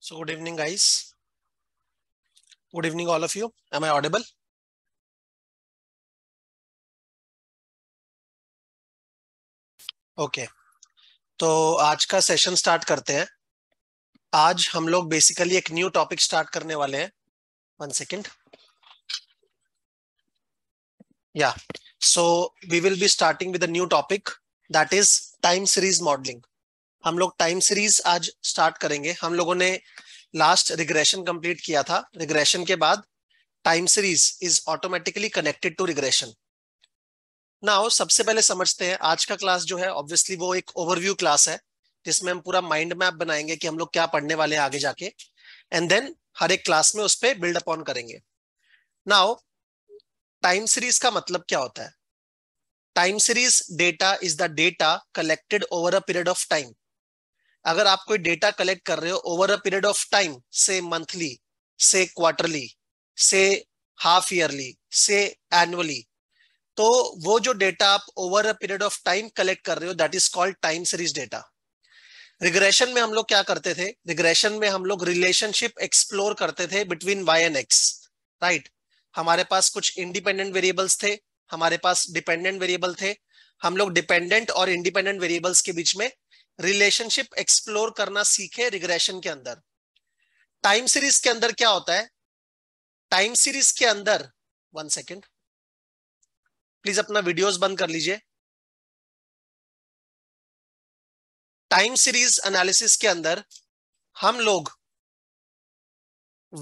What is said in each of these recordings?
So good evening, guys. Good evening, all of you. Am I audible? Okay तो आज का session start करते हैं आज हम लोग बेसिकली एक न्यू टॉपिक स्टार्ट करने वाले हैं वन सेकेंड या so we will be starting with new topic that is time series modelling हम लोग टाइम सीरीज आज स्टार्ट करेंगे हम लोगों ने लास्ट रिग्रेशन कंप्लीट किया था रिग्रेशन के बाद time series is automatically connected to regression now सबसे पहले समझते हैं आज का क्लास जो है ऑब्वियसली वो एक ओवरव्यू क्लास है जिसमें हम पूरा माइंड मैप बनाएंगे कि हम लोग क्या पढ़ने वाले हैं आगे जाके एंड देन हर एक क्लास में उस पर बिल्ड अपॉन करेंगे नाउ टाइम सीरीज का मतलब क्या होता है time series data is the data collected over a period of time अगर आप कोई डेटा कलेक्ट कर रहे हो over a period of time से मंथली से क्वार्टरली से हाफ ईयरली से एनुअली तो वो जो डेटा आप over a period of time collect कर रहे हो that is called time series data regression में हम लोग क्या करते थे रिग्रेशन में हम लोग रिलेशनशिप एक्सप्लोर करते थे between Y and X right हमारे पास कुछ इंडिपेंडेंट वेरिएबल्स थे हमारे पास डिपेंडेंट वेरिएबल थे हम लोग डिपेंडेंट और इंडिपेंडेंट वेरिएबल्स के बीच में रिलेशनशिप एक्सप्लोर करना सीखे रिग्रेशन के अंदर टाइम सीरीज के अंदर क्या होता है टाइम सीरीज के अंदर वन सेकेंड प्लीज अपना वीडियोस बंद कर लीजिए टाइम सीरीज एनालिसिस के अंदर हम लोग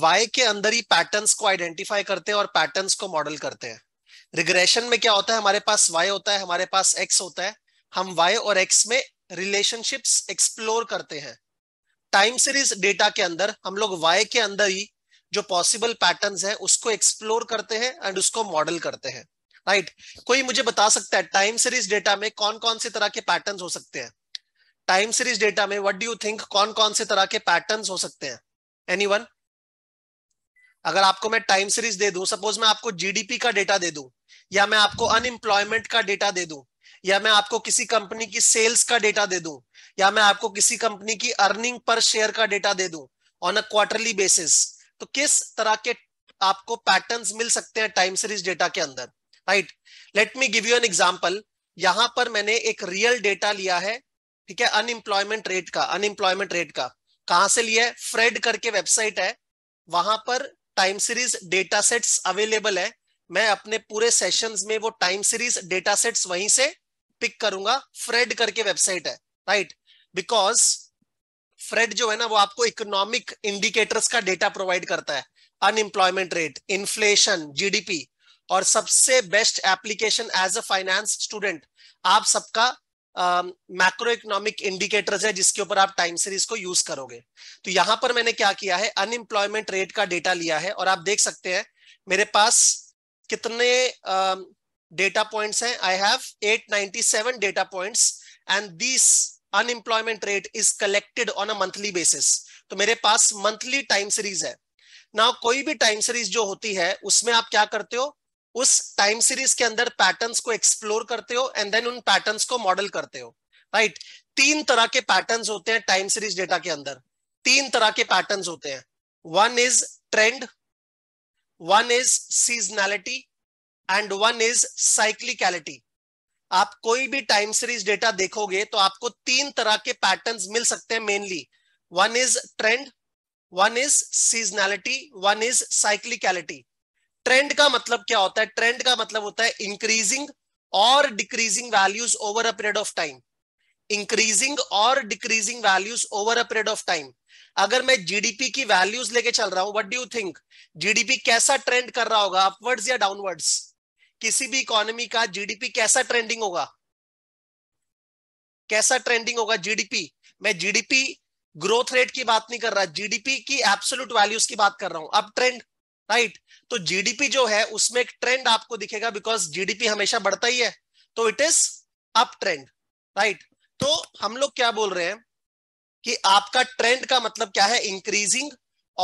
वाई के अंदर ही पैटर्न्स को आइडेंटिफाई करते हैं और पैटर्न्स को मॉडल करते हैं रिग्रेशन में क्या होता है हमारे पास वाई होता है हमारे पास एक्स होता है हम वाई और एक्स में रिलेशनशिप्स एक्सप्लोर करते हैं टाइम सीरीज डेटा के अंदर हम लोग वाई के अंदर ही जो पॉसिबल पैटर्न्स है उसको एक्सप्लोर करते हैं एंड उसको मॉडल करते हैं राइट right? कोई मुझे बता सकता है टाइम सीरीज डेटा में कौन कौन से तरह के पैटर्न्स हो सकते हैं टाइम सीरीज डेटा में व्हाट डू यू थिंक कौन कौन से तरह के पैटर्न्स हो सकते हैं एनीवन अगर आपको मैं टाइम सीरीज दे दू सपोज मैं आपको जीडीपी का डेटा दे दू या मैं आपको अनएम्प्लॉयमेंट का डेटा दे दू या मैं आपको किसी कंपनी की सेल्स का डेटा दे दूं या मैं आपको किसी कंपनी की अर्निंग पर शेयर का डेटा दे दूं ऑन अ क्वार्टरली बेसिस तो किस तरह के आपको पैटर्न्स मिल सकते हैं टाइम सीरीज डेटा के अंदर right let me give you an example यहां पर मैंने एक रियल डेटा लिया है ठीक है अनएम्प्लॉयमेंट रेट का अनएम्प्लॉयमेंट रेट का कहां से लिया है फ्रेड करके वेबसाइट है वहां पर time series data sets available है मैं अपने पूरे सेशंस में वो टाइम सीरीज डेटा सेट्स वहीं से पिक करूंगा फ्रेड करके वेबसाइट है राइट बिकॉज फ्रेड जो है ना वो आपको इकोनॉमिक इंडिकेटर्स का डेटा प्रोवाइड करता है अनएम्प्लॉयमेंट रेट इन्फ्लेशन जीडीपी और सबसे best application as a finance student आप सबका मैक्रो इकोनॉमिक इंडिकेटर्स है जिसके ऊपर आप टाइम सीरीज को यूज करोगे तो यहां पर मैंने क्या किया है अनएम्प्लॉयमेंट रेट का डेटा लिया है और आप देख सकते हैं मेरे पास कितने data points hai. I have 897 data points and these unemployment rate is collected on a monthly basis. तो मेरे पास मंथली टाइम सीरीज है ना कोई भी टाइम सीरीज जो होती है उसमें आप क्या करते हो उस टाइम सीरीज के अंदर पैटर्न्स को एक्सप्लोर करते हो एंड देन उन पैटर्न्स को मॉडल करते हो राइट right? तीन तरह के पैटर्न्स होते हैं टाइम सीरीज डेटा के अंदर तीन तरह के पैटर्न्स होते हैं one is trend one is seasonality and one is cyclicality आप कोई भी टाइम सीरीज डेटा देखोगे तो आपको तीन तरह के पैटर्न्स मिल सकते हैं mainly one is trend one is seasonality one is cyclicality trend का मतलब क्या होता है ट्रेंड का मतलब होता है इंक्रीजिंग और decreasing values over a period of time increasing और decreasing values over a period of time अगर मैं जीडीपी की वैल्यूज लेके चल रहा हूं what do you think GDP कैसा ट्रेंड कर रहा होगा अपवर्ड्स या डाउनवर्ड्स किसी भी इकोनॉमी का जीडीपी कैसा ट्रेंडिंग होगा कैसा ट्रेंडिंग होगा जीडीपी मैं जीडीपी ग्रोथ रेट की बात नहीं कर रहा जीडीपी की एब्सोल्यूट वैल्यूज की बात कर रहा हूं अब ट्रेंड राइट तो जीडीपी जो है उसमें एक ट्रेंड आपको दिखेगा बिकॉज जीडीपी हमेशा बढ़ता ही है तो it is up trend right तो हम लोग क्या बोल रहे हैं कि आपका ट्रेंड का मतलब क्या है इंक्रीजिंग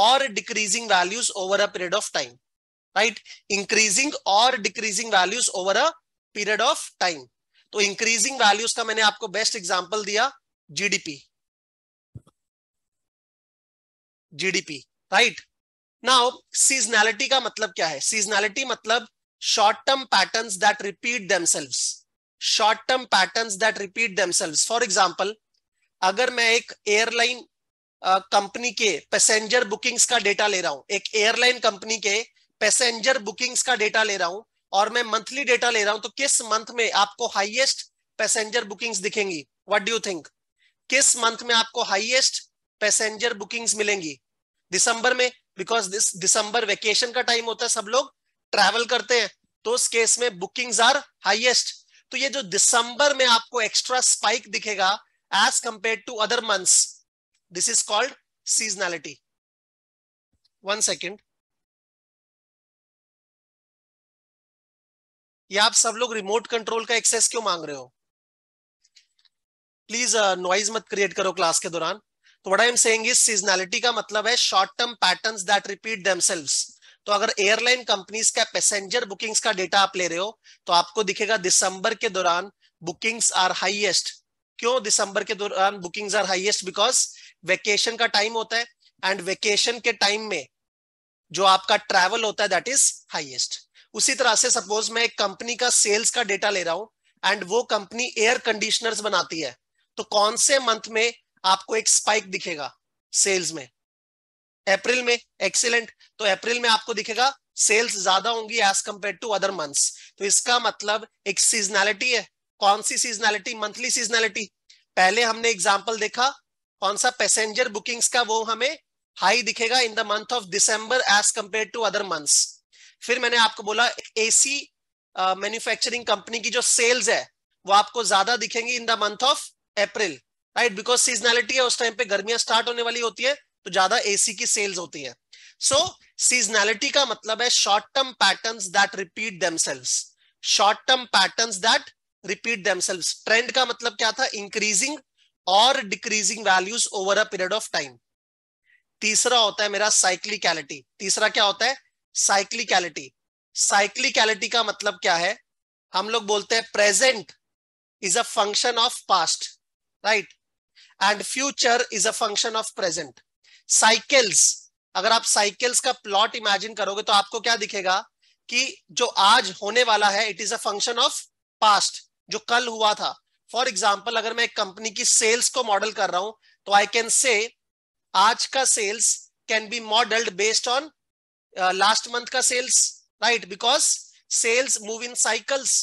और decreasing values over a period of time right increasing और decreasing values over a period of time तो इंक्रीजिंग वैल्यूज का मैंने आपको बेस्ट एग्जाम्पल दिया GDP GDP right now seasonality का मतलब क्या है सीजनैलिटी मतलब short term pattern that repeat themselves short term pattern that repeat themselves for example अगर मैं एक एयरलाइन कंपनी के पैसेंजर बुकिंग्स का डेटा ले रहा हूं एक एयरलाइन कंपनी के पैसेंजर बुकिंग्स का डेटा ले रहा हूं और मैं मंथली डेटा ले रहा हूं तो किस मंथ में आपको हाईएस्ट पैसेंजर बुकिंग्स दिखेंगी व्हाट डू यू थिंक किस मंथ में आपको हाईएस्ट पैसेंजर बुकिंग्स मिलेंगी दिसंबर में बिकॉज दिस दिसंबर वेकेशन का टाइम होता है सब लोग ट्रेवल करते हैं तो उस केस में बुकिंग्स आर हाईएस्ट तो ये जो दिसंबर में आपको एक्स्ट्रा स्पाइक दिखेगा as compare to other months this is called seasonality one second ये आप सब लोग रिमोट कंट्रोल का एक्सेस क्यों मांग रहे हो प्लीज नॉइज uh, मत क्रिएट करो क्लास के दौरान तो what I am saying is seasonality का मतलब है short term patterns that repeat themselves तो अगर एयरलाइन कंपनीज का पैसेंजर बुकिंग्स का डेटा आप ले रहे हो तो आपको दिखेगा दिसंबर के दौरान बुकिंग्स आर हाईएस्ट क्यों दिसंबर के दौरान bookings are highest because vacation का टाइम होता है एंड वेकेशन के टाइम में जो आपका ट्रैवल होता है दैट इज हाइएस्ट उसी तरह से सपोज मैं एक कंपनी का सेल्स का डेटा ले रहा हूं एंड वो कंपनी एयर कंडीशनर्स बनाती है तो कौन से मंथ में आपको एक स्पाइक दिखेगा सेल्स में अप्रैल में एक्सीलेंट तो अप्रैल में आपको दिखेगा सेल्स ज्यादा होंगी as compare to other months तो इसका मतलब एक सीजनैलिटी है कौन सी सीजनैलिटी मंथली सीजनैलिटी पहले हमने एग्जाम्पल देखा कौन सा पैसेंजर बुकिंग्स का वो हमें हाई दिखेगा in the month of December as compare to other months फिर मैंने आपको बोला एसी मैन्युफैक्चरिंग कंपनी की जो सेल्स है वो आपको ज्यादा दिखेंगी in the month of April right because seasonality है उस टाइम पे गर्मियां स्टार्ट होने वाली होती है तो ज्यादा एसी की सेल्स होती है सो so, सीजनैलिटी का मतलब है short term pattern that repeat themselves short term pattern that repeat themselves trend का मतलब क्या था इंक्रीजिंग और decreasing values over a period of time तीसरा होता है मेरा साइक्लिकलिटी तीसरा क्या होता है साइक्लिकलिटी साइक्लिकलिटी का मतलब क्या है हम लोग बोलते हैं present is a function of past right and future is a function of present cycles अगर आप साइकिल्स का प्लॉट इमेजिन करोगे तो आपको क्या दिखेगा कि जो आज होने वाला है it is a function of past जो कल हुआ था फॉर एग्जाम्पल अगर मैं एक कंपनी की सेल्स को मॉडल कर रहा हूं तो आई कैन से आज का sales can be modelled based on last month का sales right because sales move in cycles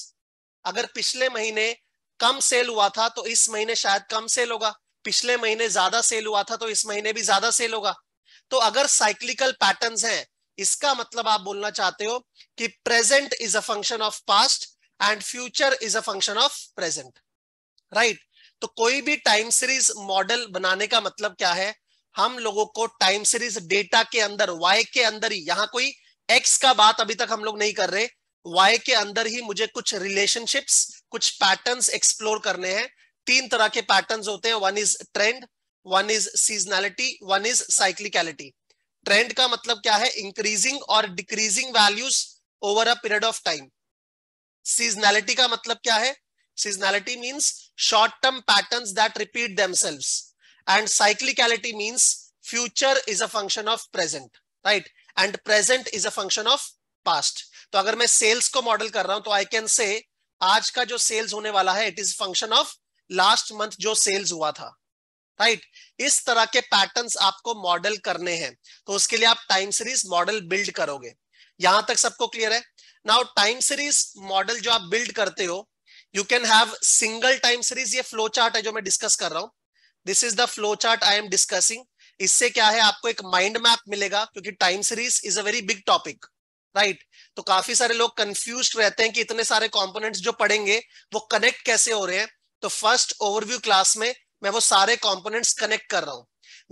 अगर पिछले महीने कम सेल हुआ था तो इस महीने शायद कम सेल होगा पिछले महीने ज्यादा सेल हुआ था तो इस महीने भी ज्यादा सेल होगा तो अगर साइक्लिकल पैटर्न्स हैं इसका मतलब आप बोलना चाहते हो कि present is a function of past and future is a function of present right तो कोई भी टाइम सीरीज मॉडल बनाने का मतलब क्या है हम लोगों को टाइम सीरीज डेटा के अंदर वाई के अंदर ही यहां कोई एक्स का बात अभी तक हम लोग नहीं कर रहे वाई के अंदर ही मुझे कुछ रिलेशनशिप्स कुछ पैटर्न्स एक्सप्लोर करने हैं तीन तरह के पैटर्न्स होते हैं one is trend one is seasonality one is cyclicality trend का मतलब क्या है इंक्रीजिंग और decreasing values over a period of time seasonality का मतलब क्या है seasonality means short term pattern that repeat themselves and cyclicality means future is a function of present right and present is a function of past to agar main sales ko model kar raha hu to I can say aaj ka jo sales hone wala hai it is function of last month jo sales hua tha right right? इस तरह के patterns आपको model करने हैं तो उसके लिए आप टाइम सीरीज मॉडल बिल्ड करोगे यहां तक सबको क्लियर है नाउ टाइम सीरीज मॉडल जो आप बिल्ड करते हो you can have single time series ये फ्लो चार्ट है जो मैं डिस्कस कर रहा हूं this is the flow chart I am discussing इससे क्या है आपको एक माइंड मैप मिलेगा क्योंकि time series is a very big topic right तो काफी सारे लोग कंफ्यूज रहते हैं कि इतने सारे कॉम्पोनेंट जो पढ़ेंगे वो कनेक्ट कैसे हो रहे हैं तो फर्स्ट ओवरव्यू क्लास में मैं वो सारे कॉम्पोनेंट कनेक्ट कर रहा हूं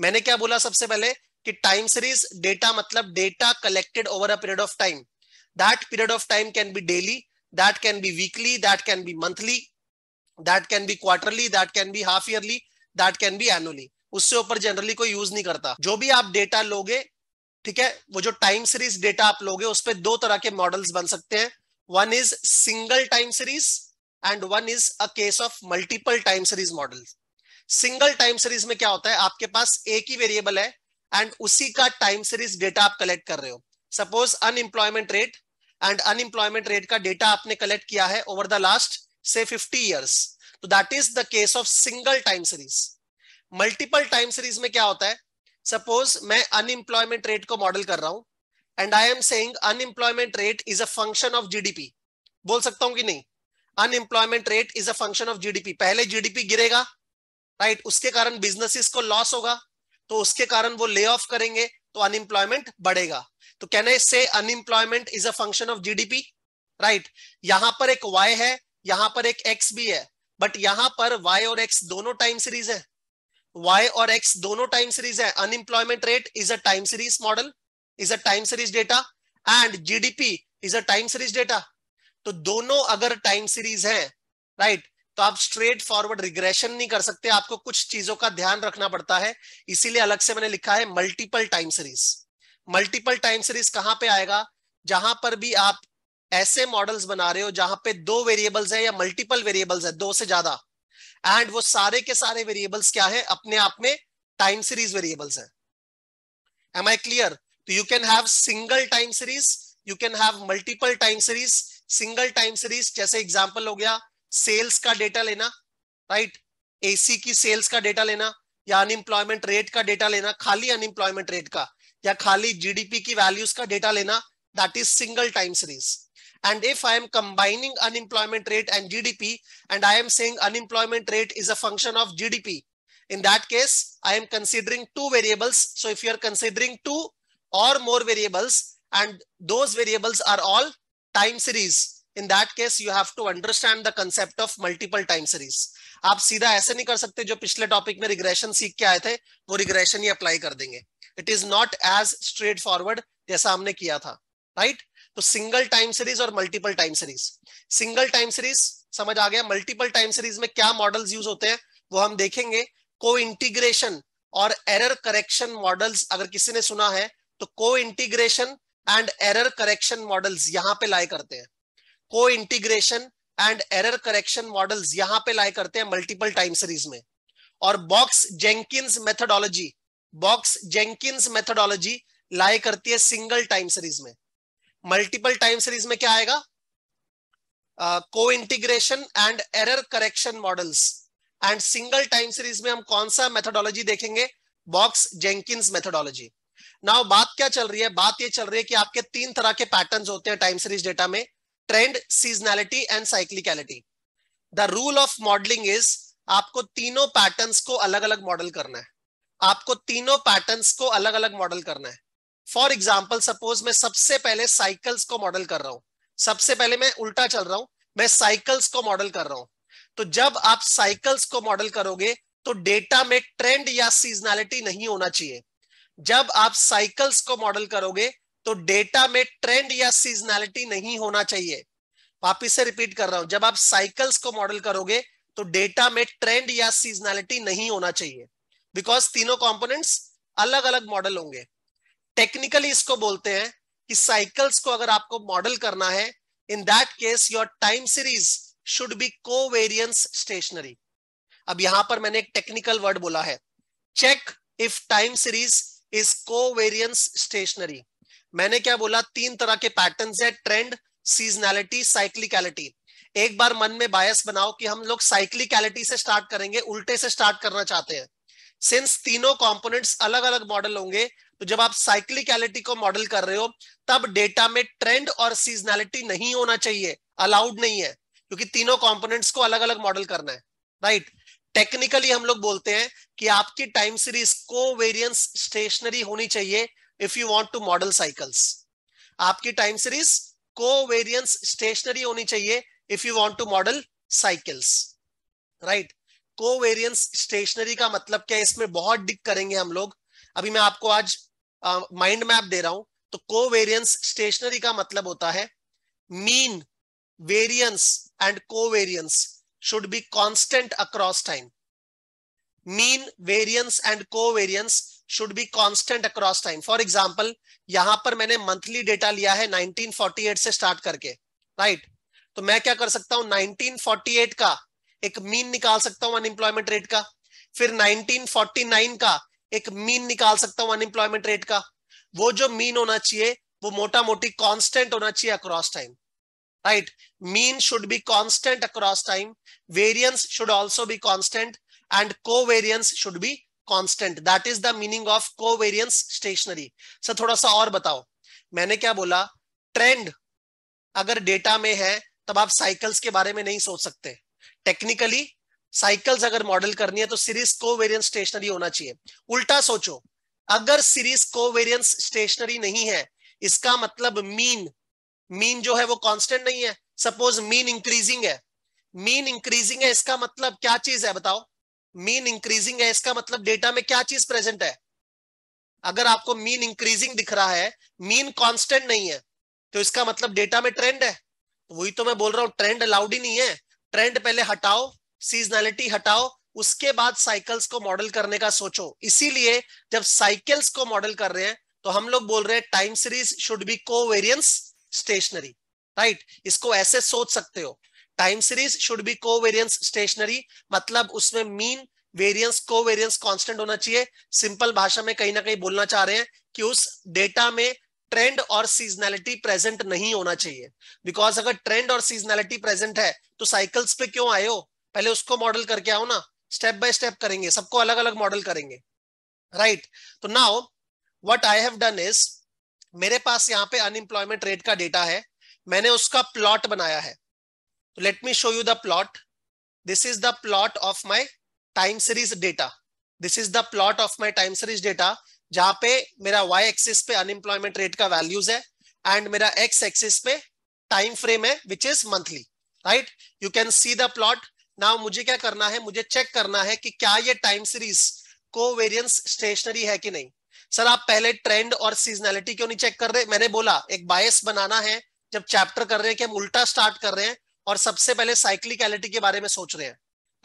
मैंने क्या बोला सबसे पहले कि टाइम सीरीज डेटा मतलब data collected over a period of time that period of time can be daily that can be weekly that can be monthly that can be quarterly that can be half yearly that can be annually उससे ऊपर generally कोई use नहीं करता जो भी आप data लोगे ठीक है वो जो टाइम सीरीज डेटा आप लोगे उस पर दो तरह के मॉडल्स बन सकते हैं one is single time series and one is a case of multiple time series model single time series में क्या होता है आपके पास एक ही वेरिएबल है एंड उसी का टाइम सीरीज डेटा आप कलेक्ट कर रहे हो suppose unemployment rate and unemployment rate का डेटा आपने कलेक्ट किया है over the last say 50 years तो that is the case of single time series multiple time series में क्या होता है सपोज मैं अनएम्प्लॉयमेंट रेट को मॉडल कर रहा हूं and I am saying unemployment rate is a function of GDP बोल सकता हूं कि नहीं unemployment rate is a function of GDP पहले जीडीपी गिरेगा राइट उसके कारण बिजनेसिस को लॉस होगा तो उसके कारण वो ले ऑफ करेंगे तो अनएम्प्लॉयमेंट बढ़ेगा तो can I say unemployment is a function of GDP right यहां पर एक वाई है यहां पर एक एक्स भी है बट यहां पर वाई और एक्स दोनों टाइम सीरीज है वाई और एक्स दोनों टाइम सीरीज है unemployment rate is a time series model is a time series data and GDP is a time series data तो दोनों अगर टाइम सीरीज है राइट right? तो आप स्ट्रेट फॉरवर्ड रिग्रेशन नहीं कर सकते आपको कुछ चीजों का ध्यान रखना पड़ता है इसीलिए अलग से मैंने लिखा है multiple time series multiple time series कहां पे आएगा जहां पर भी आप ऐसे मॉडल्स बना रहे हो जहां पे दो वेरिएबल्स है या मल्टीपल वेरिएबल्स है दो से ज्यादा एंड वो सारे के सारे वेरिएबल्स क्या है अपने आप में टाइम सीरीज वेरिएबल्स है एम आई क्लियर तो you can have single time series you can have multiple time series single time series जैसे एग्जाम्पल हो गया सेल्स का डेटा लेना राइट एसी की सेल्स का डेटा लेना या अनएम्प्लॉयमेंट रेट का डेटा लेना खाली अनएम्प्लॉयमेंट रेट का या खाली जीडीपी की वैल्यूज का डेटा लेना that is single time series And if I am combining unemployment rate and GDP, and I am saying unemployment rate is a function of GDP, in that case, I am considering two variables. So if you are considering two or more variables, and those variables are all time series, in that case, you have to understand the concept of multiple time series. आप सीधा ऐसे नहीं कर सकते जो पिछले topic में regression सीख के आए थे वो रिग्रेशन ही अप्लाई कर देंगे it is not as straightforward जैसा हमने किया था राइट right? तो सिंगल टाइम सीरीज और multiple time series single time series समझ आ गया मल्टीपल टाइम सीरीज में क्या मॉडल्स यूज होते हैं वो हम देखेंगे को इंटीग्रेशन और एरर करेक्शन मॉडल्स अगर किसी ने सुना है तो cointegration and error correction models यहां पे लाए करते हैं cointegration and error correction models यहां पे लाए करते हैं मल्टीपल टाइम सीरीज में और Box Jenkins methodology Box Jenkins methodology लाए करती है सिंगल टाइम सीरीज में मल्टीपल टाइम सीरीज में क्या आएगा cointegration and error correction models and single time series में हम कौन सा मेथोडोलॉजी देखेंगे बॉक्स जेंकिंस मेथोडोलॉजी नाउ बात क्या चल रही है बात ये चल रही है कि आपके तीन तरह के पैटर्न होते हैं टाइम सीरीज डेटा में trend seasonality and cyclicality the rule of modelling is आपको तीनों पैटर्न्स को अलग अलग मॉडल करना है आपको तीनों पैटर्न्स को अलग अलग मॉडल करना है फॉर एग्जाम्पल सपोज मैं सबसे पहले साइकिल्स को मॉडल कर रहा हूं सबसे पहले मैं उल्टा चल रहा हूं मैं साइकिल्स को मॉडल कर रहा हूं तो जब आप साइकिल्स को मॉडल करोगे तो डेटा में ट्रेंड या सीजनैलिटी नहीं होना चाहिए जब आप साइकिल्स को मॉडल करोगे तो डेटा में ट्रेंड या सीजनैलिटी नहीं होना चाहिए वापिस से रिपीट कर रहा हूं जब आप साइकिल्स को मॉडल करोगे तो डेटा में ट्रेंड या सीजनैलिटी नहीं होना चाहिए बिकॉज तीनों कॉम्पोनेंट्स अलग अलग मॉडल होंगे टेक्निकली इसको बोलते हैं कि साइकिल्स को अगर आपको मॉडल करना है in that case your time series should be को स्टेशनरी अब यहां पर मैंने एक टेक्निकल वर्ड बोला है check if time series is covariance stationary मैंने क्या बोला तीन तरह के पैटर्न है ट्रेंड सीजनैलिटी साइक्लिकलिटी एक बार मन में बायस बनाओ कि हम लोग साइक्लिकलिटी से स्टार्ट करेंगे उल्टे से स्टार्ट करना चाहते हैं सिंस तीनों कंपोनेंट्स अलग अलग मॉडल होंगे तो जब आप साइक्लिकलिटी को मॉडल कर रहे हो तब डेटा में ट्रेंड और सीजनैलिटी नहीं होना चाहिए अलाउड नहीं है क्योंकि तीनों कॉम्पोनेंट्स को अलग अलग मॉडल करना है राइट टेक्निकली हम लोग बोलते हैं कि आपकी time series covariance stationary होनी चाहिए if you want to model cycles आपकी time series covariance stationary होनी चाहिए if you want to model cycles right covariance stationary का मतलब क्या है इसमें बहुत डिक करेंगे हम लोग अभी मैं आपको आज माइंड uh, मैप दे रहा हूं तो कोवेरियंस स्टेशनरी का मतलब होता है mean variance and covariance should be constant across time mean variance and covariance should be constant across time for example यहां पर मैंने मंथली डेटा लिया है 1948 से स्टार्ट करके राइट right? तो मैं क्या कर सकता हूं 1948 का एक मीन निकाल सकता हूं अनएम्प्लॉयमेंट रेट का फिर 1949 का एक मीन निकाल सकता हूं अनएम्प्लॉयमेंट रेट का वो जो मीन होना चाहिए वो मोटा मोटी कांस्टेंट होना चाहिए across time right mean should be constant across time variance should also be constant and covariance should be constant that is the meaning of को स्टेशनरी सर थोड़ा सा और बताओ मैंने क्या बोला ट्रेंड अगर डेटा में है तब आप साइकिल्स के बारे में नहीं सोच सकते टेक्निकली साइकिल्स अगर मॉडल करनी है तो सीरीज कोवेरियंस स्टेशनरी होना चाहिए उल्टा सोचो अगर सीरीज कोवेरियंस स्टेशनरी नहीं है इसका मतलब मीन मीन जो है वो कांस्टेंट नहीं है सपोज मीन इंक्रीजिंग है मीन इंक्रीजिंग है इसका मतलब क्या चीज है बताओ मीन इंक्रीजिंग है इसका मतलब डेटा में क्या चीज प्रेजेंट है अगर आपको मीन इंक्रीजिंग दिख रहा है मीन कॉन्स्टेंट नहीं है तो इसका मतलब डेटा में ट्रेंड है वही तो मैं बोल रहा हूं ट्रेंड अलाउड ही नहीं है ट्रेंड पहले हटाओ सीजनैलिटी हटाओ उसके बाद साइकिल्स को मॉडल करने का सोचो इसीलिए जब साइकिल्स को मॉडल कर रहे हैं तो हम लोग बोल रहे हैं time series should be variance stationary right इसको ऐसे सोच सकते हो time series should be variance stationary मतलब उसमें mean variance covariance constant होना चाहिए सिंपल भाषा में कहीं ना कहीं बोलना चाह रहे हैं कि उस डेटा में ट्रेंड और सीजनैलिटी प्रेजेंट नहीं होना चाहिए बिकॉज अगर ट्रेंड और सीजनैलिटी प्रेजेंट है तो साइकिल्स पे क्यों आए हो पहले उसको मॉडल करके आओ ना स्टेप बाय स्टेप करेंगे सबको अलग अलग मॉडल करेंगे राइट right. तो now what I have done is मेरे पास यहाँ पे अनएम्प्लॉयमेंट रेट का डेटा है मैंने उसका प्लॉट बनाया है तो let me show you the plot this is the plot of my time series data this is the plot of my time series data जहां पे मेरा वाई एक्सिस पे अनएम्प्लॉयमेंट रेट का वैल्यूज है एंड मेरा एक्स एक्सिस पे time frame है which is monthly right you can see the plot now मुझे क्या करना है मुझे चेक करना है कि क्या ये टाइम सीरीज वेरियंस स्टेशनरी है कि नहीं सर आप पहले ट्रेंड और सीजनैलिटी क्यों नहीं चेक कर रहे मैंने बोला एक बायस बनाना है जब चैप्टर कर रहे हैं कि हम उल्टा स्टार्ट कर रहे हैं और सबसे पहले साइक्लिकलिटी के बारे में सोच रहे हैं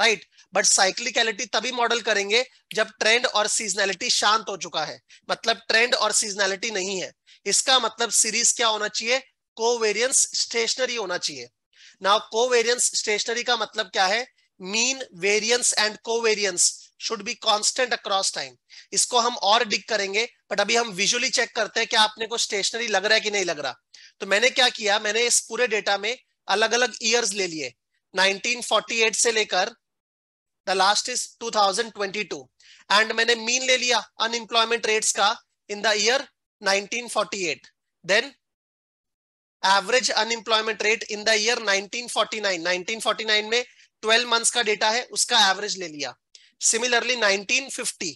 राइट बट साइक्लिकलिटी तभी मॉडल करेंगे जब ट्रेंड और सीजनैलिटी शांत हो चुका है मतलब ट्रेंड और सीजनैलिटी नहीं है इसका मतलब सीरीज क्या होना चाहिए कोवेरियंस स्टेशनरी होना चाहिए नाउ कोवेरियंस स्टेशनरी का मतलब क्या है mean variance and covariance should be constant across time इसको हम और डिक करेंगे बट अभी हम विजुअली चेक करते हैं कि आपने को स्टेशनरी लग रहा है कि नहीं लग रहा तो मैंने क्या किया मैंने इस पूरे डेटा में अलग अलग ईयर्स ले लिए 1948 से लेकर 1950 द लास्ट इज 2022 एंड मैंने मीन ले लिया अनएम्प्लॉयमेंट रेट्स का in the year 1948 then average unemployment rate in the year 1949 1949 में 12 मंथ्स का डेटा है उसका एवरेज ले लिया सिमिलरली 1950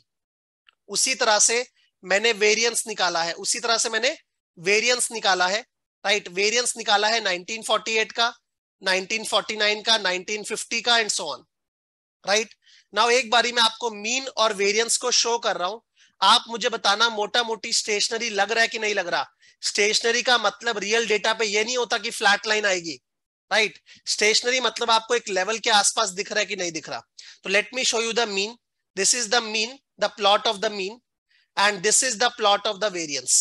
उसी तरह से मैंने वेरियंस निकाला है उसी तरह से मैंने वेरियंस निकाला है राइट वेरियंस निकाला है 1948 का 1949 का 1950 का and so on right now एक बारी मैं आपको मीन और वेरियंस को शो कर रहा हूं आप मुझे बताना मोटा मोटी स्टेशनरी लग रहा है कि नहीं लग रहा स्टेशनरी का मतलब रियल डेटा पे ये नहीं होता कि फ्लैट लाइन आएगी राइट स्टेशनरी मतलब आपको एक लेवल के आसपास दिख रहा है कि नहीं दिख रहा तो let me show you the mean this is the mean the plot of the mean and this is the plot of the variance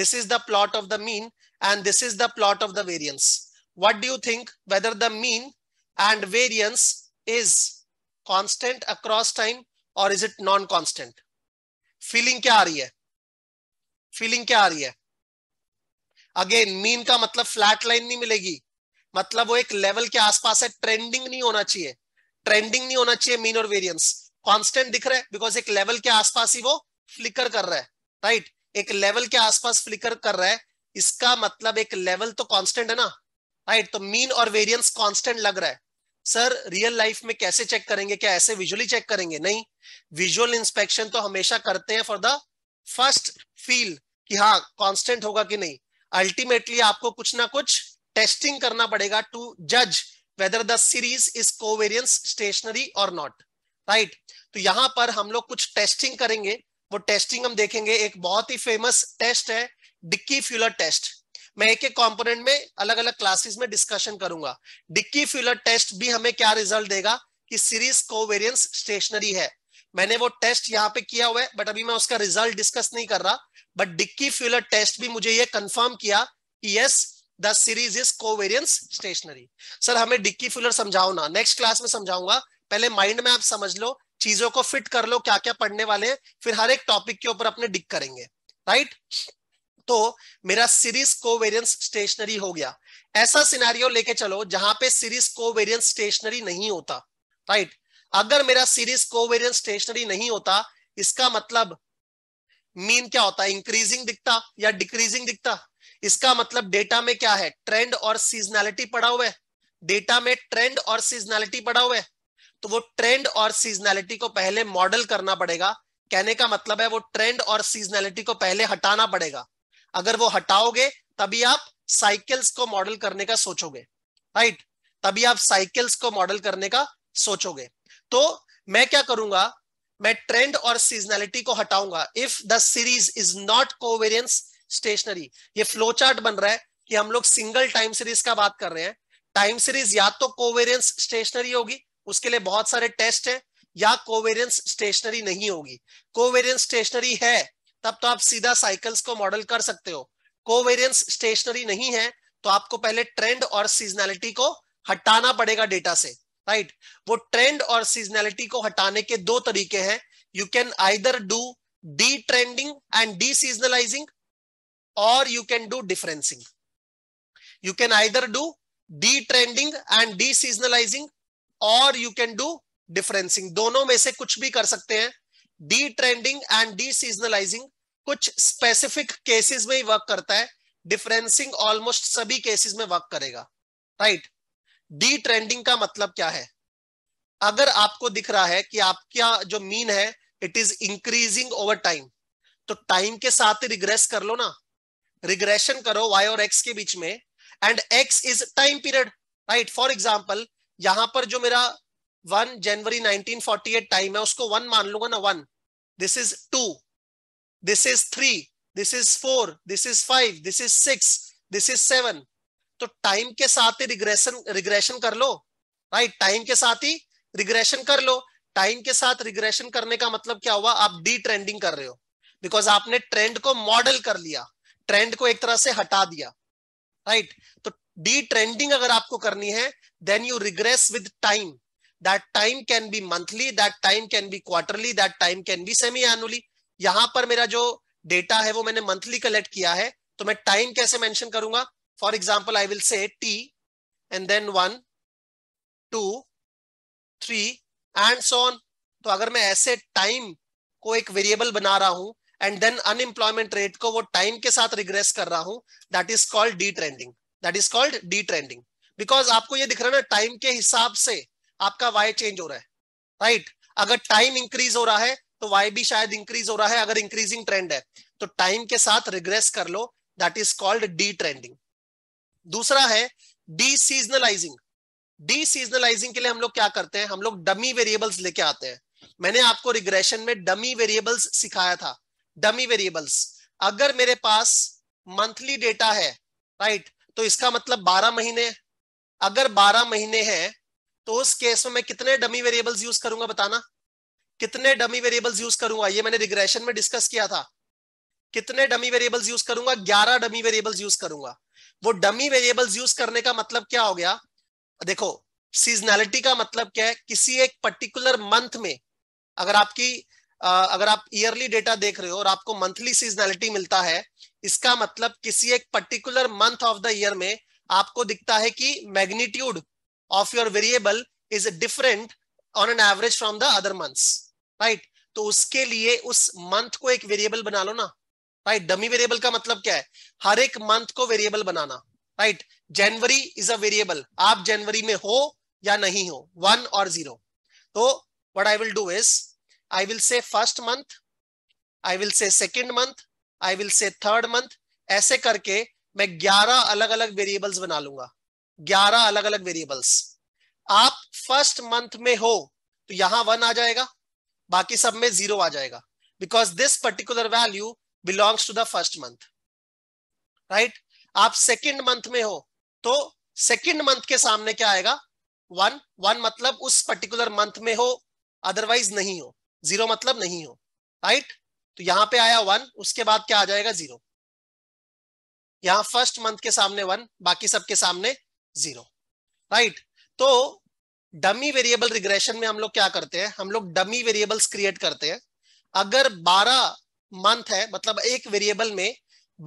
this is the plot of the mean and this is the plot of the variance what do you think whether the mean and variance is constant across time और is it non constant feeling क्या आ रही है feeling क्या आ रही है again mean का मतलब फ्लैट लाइन नहीं मिलेगी मतलब वो एक लेवल के आसपास है ट्रेंडिंग नहीं होना चाहिए ट्रेंडिंग नहीं होना चाहिए मीन और वेरियंस कॉन्स्टेंट दिख रहा है बिकॉज एक लेवल के आसपास ही वो फ्लिकर कर रहा है राइट right? एक लेवल के आसपास फ्लिकर कर रहा है इसका मतलब एक लेवल तो कांस्टेंट है ना राइट तो मीन और वेरियंस कांस्टेंट लग रहा है सर रियल लाइफ में कैसे चेक करेंगे क्या ऐसे विजुअली चेक करेंगे नहीं विजुअल इंस्पेक्शन तो हमेशा करते हैं फॉर द फर्स्ट फील कि हाँ कांस्टेंट होगा कि नहीं अल्टीमेटली आपको कुछ ना कुछ टेस्टिंग करना पड़ेगा टू जज whether the series is covariance stationary और नॉट राइट तो यहां पर हम लोग कुछ टेस्टिंग करेंगे वो टेस्टिंग हम देखेंगे एक बहुत ही फेमस टेस्ट है डिक्की फ्यूलर टेस्ट मैं एक एक कंपोनेंट में अलग अलग क्लासेस में डिस्कशन करूंगा डिक्की फ्यूलर टेस्ट भी हमें क्या रिजल्ट देगा कि सीरीज कोवेरियंस स्टेशनरी है मैंने वो टेस्ट यहाँ पे किया हुआ है बट अभी मैं उसका रिजल्ट डिस्कस नहीं कर रहा बट डिक्की फ्यूलर टेस्ट भी मुझे ये कंफर्म किया कि yes the series is covariance stationary sir हमें डिक्की फ्यूलर समझाओ ना नेक्स्ट क्लास में समझाऊंगा पहले माइंड में आप समझ लो चीजों को फिट कर लो क्या क्या पढ़ने वाले हैं फिर हर एक टॉपिक के ऊपर अपने डिक करेंगे राइट right? तो मेरा सीरीज कोवेरियंस स्टेशनरी हो गया ऐसा सिनारियो लेके चलो जहां पे सीरीज कोवेरियंस स्टेशनरी नहीं होता राइट अगर मेरा सीरीज कोवेरियंस स्टेशनरी नहीं होता इसका मतलब मीन क्या होता इंक्रीजिंग दिखता या डिक्रीजिंग दिखता इसका मतलब डेटा में क्या है ट्रेंड और सीजनैलिटी पड़ा हुआ है डेटा में ट्रेंड और सीजनैलिटी पड़ा हुआ है तो वो ट्रेंड और सीजनैलिटी को पहले मॉडल करना पड़ेगा कहने का मतलब है वो ट्रेंड और सीजनैलिटी को पहले हटाना पड़ेगा अगर वो हटाओगे तभी आप साइकिल्स को मॉडल करने का सोचोगे राइट तभी आप साइकिल्स को मॉडल करने का सोचोगे तो मैं क्या करूंगा मैं ट्रेंड और सीजनैलिटी को हटाऊंगा if the series is not covariance stationary ये फ्लो चार्ट बन रहा है कि हम लोग सिंगल टाइम सीरीज का बात कर रहे हैं टाइम सीरीज या तो कोवेरियंस स्टेशनरी होगी उसके लिए बहुत सारे टेस्ट हैं या कोवेरियंस स्टेशनरी नहीं होगी कोवेरियंस स्टेशनरी है तब तो आप सीधा साइकिल्स को मॉडल कर सकते हो कोवेरियंस स्टेशनरी नहीं है तो आपको पहले ट्रेंड और सीजनैलिटी को हटाना पड़ेगा डेटा से राइट right? वो ट्रेंड और सीजनैलिटी को हटाने के दो तरीके हैं you can either do detrending and deseasonalizing और you can do differencing you can either do detrending and deseasonalizing और यू कैन डू डिफरेंसिंग दोनों में से कुछ भी कर सकते हैं डी ट्रेंडिंग एंड डी सीजनलाइजिंग कुछ स्पेसिफिक केसेस में ही वर्क करता है डिफरेंसिंग ऑलमोस्ट सभी केसेस में वर्क करेगा राइट डी ट्रेंडिंग का मतलब क्या है अगर आपको दिख रहा है कि आपका जो मीन है it is increasing over time तो टाइम के साथ रिग्रेस कर लो ना रिग्रेशन करो वाई और एक्स के बीच में and X is time period right for example यहां पर जो मेरा 1 जनवरी 1948 टाइम है उसको वन मान लूंगा ना one this is two this is three this is four this is five this is six this is seven तो टाइम के साथ ही रिग्रेशन रिग्रेशन कर लो राइट right? टाइम के साथ ही रिग्रेशन कर लो टाइम के साथ रिग्रेशन करने का मतलब क्या हुआ आप डी ट्रेंडिंग कर रहे हो बिकॉज आपने ट्रेंड को मॉडल कर लिया ट्रेंड को एक तरह से हटा दिया राइट right? तो डी ट्रेंडिंग अगर आपको करनी है then you regress with time that time can be monthly that time can be quarterly that time can be semi annually यहां पर मेरा जो डेटा है वो मैंने मंथली कलेक्ट किया है तो मैं टाइम कैसे मेंशन करूंगा for example I will say T and then one two three and so on तो अगर मैं ऐसे टाइम को एक वेरिएबल बना रहा हूं एंड देन अनएम्प्लॉयमेंट रेट को वो टाइम के साथ रिग्रेस कर रहा हूं that is called detrending that is called detrending because आपको ये दिख रहा है ना टाइम के हिसाब से आपका वाई चेंज हो रहा है राइट right? अगर टाइम इंक्रीज हो रहा है तो वाई भी शायद इंक्रीज हो रहा है अगर इंक्रीजिंग ट्रेंड है तो टाइम के साथ रिग्रेस कर लो that is called detrending दूसरा है डी सीजनलाइजिंग डी सीजनलाइजिंग के लिए हम लोग क्या करते हैं हम लोग डमी वेरिएबल्स लेके आते हैं मैंने आपको रिग्रेशन में डमी वेरिएबल्स सिखाया था डमी वेरिएबल्स अगर मेरे पास मंथली डेटा है राइट तो इसका मतलब 12 महीने अगर 12 महीने हैं तो उस केस में मैं कितने डमी वेरिएबल्स यूज करूंगा बताना कितने डमी वेरिएबल्स यूज करूंगा ये मैंने रिग्रेशन में डिस्कस किया था कितने डमी वेरिएबल्स यूज करूंगा ग्यारह डमी वेरिएबल्स यूज करूंगा वो डमी वेरिएबल्स यूज करने का मतलब क्या हो गया देखो सीजनैलिटी का मतलब क्या है किसी एक पर्टिकुलर मंथ में अगर आपकी अगर आप ईयरली डेटा देख रहे हो और आपको मंथली सीजनैलिटी मिलता है इसका मतलब किसी एक particular month of the year में आपको दिखता है कि magnitude of your variable is different on an average from the other months right right? तो उसके लिए उस मंथ को एक वेरिएबल बना लो ना राइट डमी वेरिएबल का मतलब क्या है हर एक मंथ को वेरिएबल बनाना right January is a variable आप जनवरी में हो या नहीं हो वन और जीरो तो what I will do is I will say first month I will say second month I will say third month ऐसे करके मैं ग्यारह अलग अलग वेरिएबल्स बना लूंगा ग्यारह अलग अलग वेरिएबल्स आप फर्स्ट मंथ में हो तो यहां वन आ जाएगा बाकी सब में जीरो आ जाएगा because this particular value belongs to the first month right आप सेकेंड मंथ में हो तो सेकेंड मंथ के सामने क्या आएगा वन वन मतलब उस पर्टिकुलर मंथ में हो अदरवाइज नहीं हो जीरो मतलब नहीं हो राइट right? तो यहां पे आया वन उसके बाद क्या आ जाएगा जीरो यहां फर्स्ट मंथ के सामने वन बाकी सबके सामने जीरो राइट right? तो डमी वेरिएबल रिग्रेशन में हम लोग क्या करते हैं हम लोग डमी वेरिएबल्स क्रिएट करते हैं अगर 12 मंथ है मतलब एक वेरिएबल में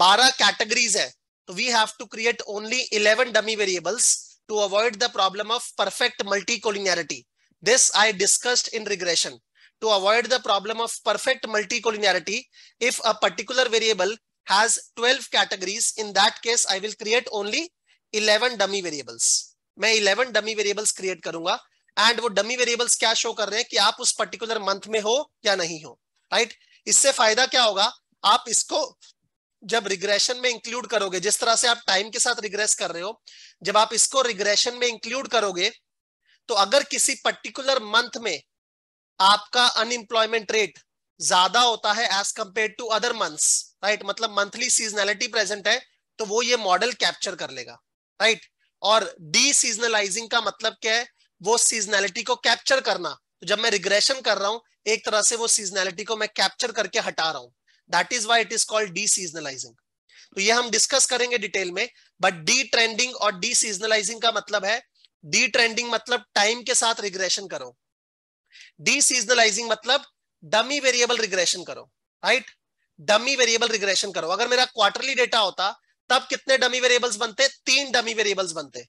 12 कैटेगरीज है तो we have to create only 11 dummy variables to avoid the problem of perfect multicollinearity this I discussed in regression to avoid the problem of perfect multicollinearity if a particular variable has 12 categories in that case I will create only 11 dummy variables मैं eleven dummy variables create करूंगा and वो dummy variables क्या show कर रहे हैं कि आप उस पर्टिकुलर मंथ में हो या नहीं हो राइट इससे फायदा क्या होगा आप इसको जब रिग्रेशन में इंक्लूड करोगे जिस तरह से आप टाइम के साथ रिग्रेस कर रहे हो जब आप इसको रिग्रेशन में इंक्लूड करोगे तो अगर किसी पर्टिकुलर मंथ में आपका अनएम्प्लॉयमेंट रेट ज्यादा होता है as compare to other months right मतलब मंथली सीजनैलिटी प्रेजेंट है तो वो ये मॉडल कैप्चर कर लेगा राइट right? और डी सीजनलाइजिंग का मतलब क्या है वो सीजनैलिटी को कैप्चर करना तो जब मैं रिग्रेशन कर रहा हूं एक तरह से वो सीजनैलिटी को मैं कैप्चर करके हटा रहा हूं that is why it is called deseasonalizing तो ये हम डिस्कस करेंगे डिटेल में बट डी ट्रेंडिंग और डी सीजनलाइजिंग का मतलब है डी ट्रेंडिंग मतलब टाइम के साथ रिग्रेशन करो डी सीजनलाइजिंग मतलब डमी वेरिएबल रिग्रेशन करो राइट डमी वेरिएबल रिग्रेशन करो अगर मेरा क्वार्टरली डेटा होता तब कितने डमी वेरिएबल्स बनते तीन डमी वेरिएबल्स बनते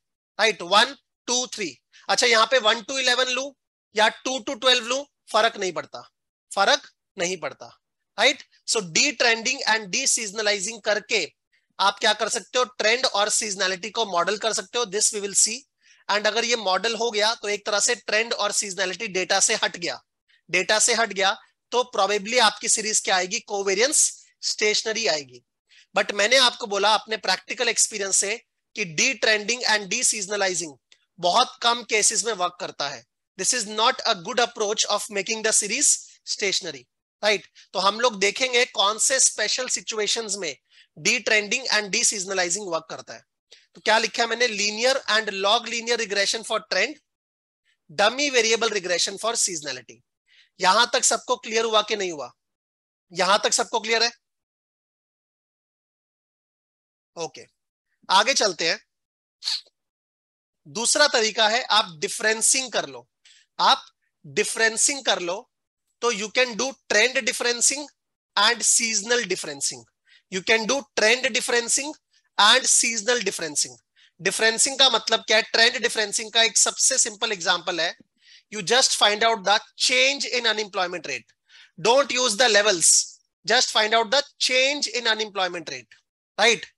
राइट वन टू थ्री अच्छा यहाँ पे वन टू इलेवन लू या टू टू ट्वेल्व लू फर्क नहीं पड़ता फर्क नहीं पड़ता right so detrending and deseasonalizing करके आप क्या कर सकते हो ट्रेंड और सीजनैलिटी को मॉडल कर सकते हो this we will see and अगर ये मॉडल हो गया तो एक तरह से ट्रेंड और सीजनैलिटी डेटा से हट गया डेटा से हट गया तो प्रोबेबली आपकी सीरीज क्या आएगी कोवेरियंस स्टेशनरी आएगी बट मैंने आपको बोला अपने प्रैक्टिकल एक्सपीरियंस से कि detrending and deseasonalizing बहुत कम केसेस में वर्क करता है this is not a good approach of making the series stationary right तो हम लोग देखेंगे कौन से स्पेशल सिचुएशन में detrending and deseasonalizing work करता है तो क्या लिखा है मैंने linear and log linear regression for trend dummy variable regression for seasonality यहां तक सबको क्लियर हुआ कि नहीं हुआ यहां तक सबको क्लियर है ओके आगे चलते हैं दूसरा तरीका है आप डिफरेंसिंग कर लो आप डिफरेंसिंग कर लो तो you can do trend differencing and seasonal differencing you can do trend differencing and seasonal differencing differencing का मतलब क्या है ट्रेंड डिफरेंसिंग का एक सबसे सिंपल एग्जांपल है you just find out the change in unemployment rate don't use the levels just find out the change in unemployment rate right?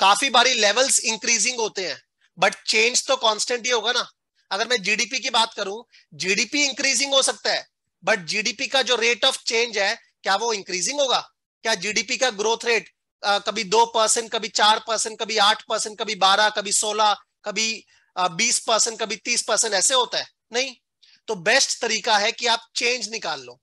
काफी बारी लेवल्स इंक्रीजिंग होते हैं बट चेंज तो कॉन्स्टेंट ही होगा ना अगर मैं जीडीपी की बात करूं जीडीपी इंक्रीजिंग हो सकता है बट जीडीपी का जो रेट ऑफ चेंज है क्या वो इंक्रीजिंग होगा क्या जीडीपी का ग्रोथ रेट आ, कभी दो परसेंट कभी चार परसेंट कभी आठ परसेंट कभी बारह कभी सोलह कभी बीस परसेंट कभी तीस परसेंट ऐसे होता है नहीं तो बेस्ट तरीका है कि आप चेंज निकाल लो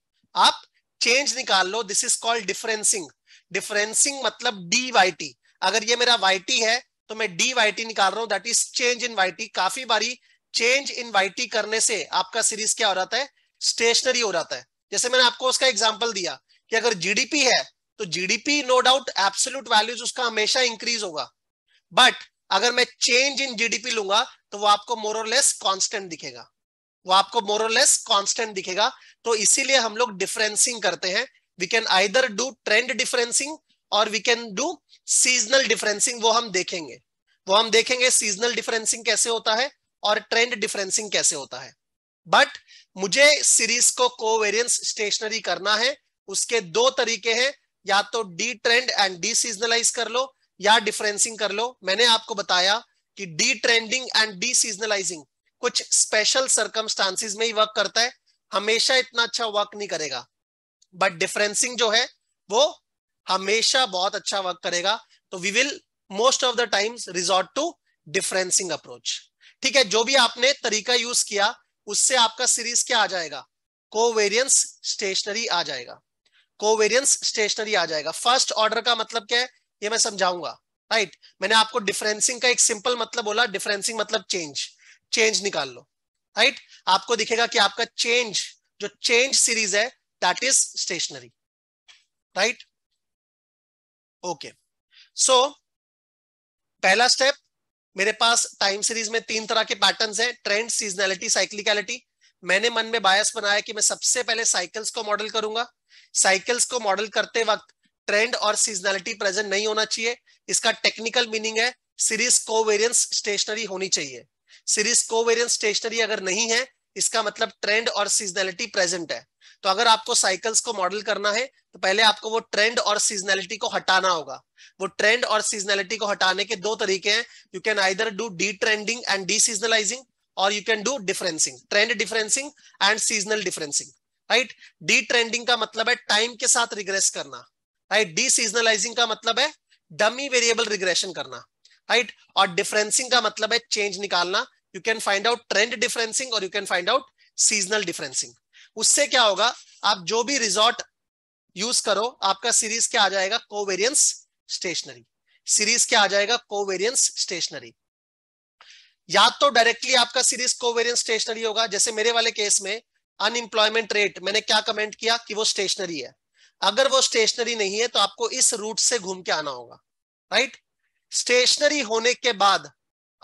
आप चेंज निकाल लो this is called differencing differencing मतलब डी वाई टी अगर ये मेरा yt है तो मैं डी वाई टी निकाल रहा हूं that is change in Y काफी बारी चेंज इन वाई करने से आपका सीरीज क्या हो जाता है स्टेशनरी हो जाता है जैसे मैंने आपको उसका एग्जाम्पल दिया कि अगर जीडीपी है तो GDP no doubt absolute values उसका हमेशा इंक्रीज होगा बट अगर मैं चेंज इन जीडीपी लूंगा तो वो आपको लेस कांस्टेंट दिखेगा वो आपको लेस कांस्टेंट दिखेगा तो इसीलिए हम लोग डिफरेंसिंग करते हैं we can either do trend differencing और we can do seasonal differencing वो हम देखेंगे वो हम देखेंगे सीजनल डिफरेंसिंग कैसे होता है और ट्रेंड डिफरेंसिंग कैसे होता है बट मुझे सीरीज को कोवेरियंस स्टेशनरी करना है उसके दो तरीके हैं या तो detrend and deseasonalize कर लो या डिफरेंसिंग कर लो मैंने आपको बताया कि डी ट्रेंडिंग एंड डी सीजनलाइजिंग कुछ स्पेशल सर्कमस्टांसिस में ही वर्क करता है हमेशा इतना अच्छा वर्क नहीं करेगा बट डिफरेंसिंग जो है वो हमेशा बहुत अच्छा वर्क करेगा तो we will most of the times resort to differencing approach ठीक है जो भी आपने तरीका यूज किया उससे आपका सीरीज क्या आ जाएगा कोवेरियंस स्टेशनरी आ जाएगा कोवेरियंस स्टेशनरी आ जाएगा फर्स्ट ऑर्डर का मतलब क्या है ये मैं समझाऊंगा राइट right? मैंने आपको डिफरेंसिंग का एक सिंपल मतलब बोला डिफरेंसिंग मतलब चेंज चेंज निकाल लो राइट right? आपको दिखेगा कि आपका चेंज जो चेंज सीरीज है that is stationary right okay so पहला स्टेप मेरे पास टाइम सीरीज में तीन तरह के पैटर्न्स हैं ट्रेंड सीजनैलिटी साइक्लिकलिटी मैंने मन में बायस बनाया कि मैं सबसे पहले साइकिल्स को मॉडल करूंगा साइकिल्स को मॉडल करते वक्त ट्रेंड और सीजनैलिटी प्रेजेंट नहीं होना चाहिए इसका टेक्निकल मीनिंग है सीरीज को स्टेशनरी होनी चाहिए सीरीज को स्टेशनरी अगर नहीं है इसका मतलब ट्रेंड और सीजनैलिटी प्रेजेंट है तो अगर आपको साइकिल्स को मॉडल करना है तो पहले आपको वो ट्रेंड और सीजनैलिटी को हटाना होगा वो ट्रेंड और सीजनैलिटी को हटाने के दो तरीके हैं you can either do detrending and deseasonalizing और you can do differencing trend differencing and seasonal differencing right detrending का मतलब है टाइम के साथ रिग्रेस करना राइट डी सीजनलाइजिंग का मतलब है डमी वेरिएबल रिग्रेशन करना राइट right? और डिफरेंसिंग का मतलब है चेंज निकालना you can find out trend differencing और you can find out seasonal differencing उससे क्या होगा आप जो भी रिजॉर्ट यूज करो आपका सीरीज क्या आ जाएगा कोवेरियंस स्टेशनरी सीरीज क्या आ जाएगा कोवेरियंस स्टेशनरी या तो डायरेक्टली आपका सीरीज कोवेरियंस स्टेशनरी होगा जैसे मेरे वाले केस में अनएम्प्लॉयमेंट रेट मैंने क्या कमेंट किया कि वो स्टेशनरी है अगर वो स्टेशनरी नहीं है तो आपको इस रूट से घूम के आना होगा राइट स्टेशनरी होने के बाद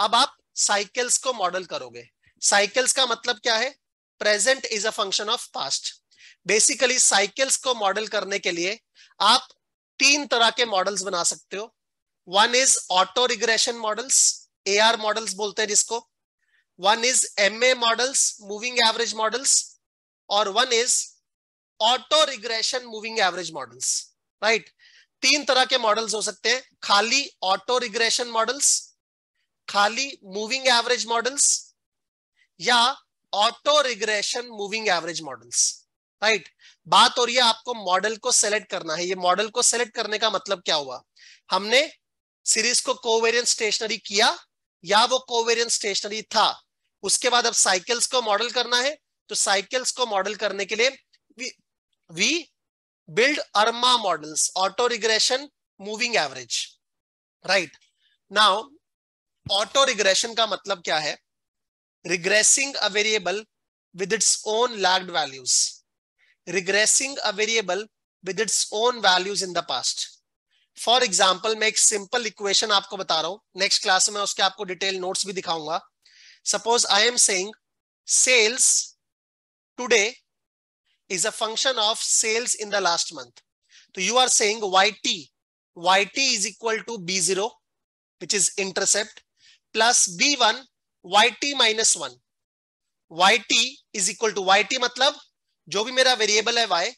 अब आप साइकिल्स को मॉडल करोगे साइकिल्स का मतलब क्या है present is a function of past basically cycles को मॉडल करने के लिए आप तीन तरह के मॉडल्स बना सकते हो one is auto regression models A R models बोलते हैं जिसको one is M A models moving average models और one is auto regression moving average models right तीन तरह के मॉडल्स हो सकते हैं खाली ऑटो रिग्रेशन मॉडल्स खाली मूविंग एवरेज मॉडल्स या auto regression moving average models right बात हो रही है आपको मॉडल को सेलेक्ट करना है ये मॉडल को सेलेक्ट करने का मतलब क्या हुआ हमने सीरीज को कोवेरियंस स्टेशनरी किया या वो कोवेरियंस स्टेशनरी था उसके बाद अब साइकिल्स को मॉडल करना है तो साइकिल्स को मॉडल करने के लिए we build ARMA models auto regression moving average right now auto regression का मतलब क्या है regressing a variable with its own lagged values. Regressing a variable with its own values in the past. For example, make simple equation आपको बता रहा हूँ. Next class में उसके आपको detail notes भी दिखाऊंगा. Suppose I am saying sales today is a function of sales in the last month. So you are saying yt yt is equal to b0, which is intercept plus b1, Y T minus one Y T is equal to Y T मतलब जो भी मेरा variable है Y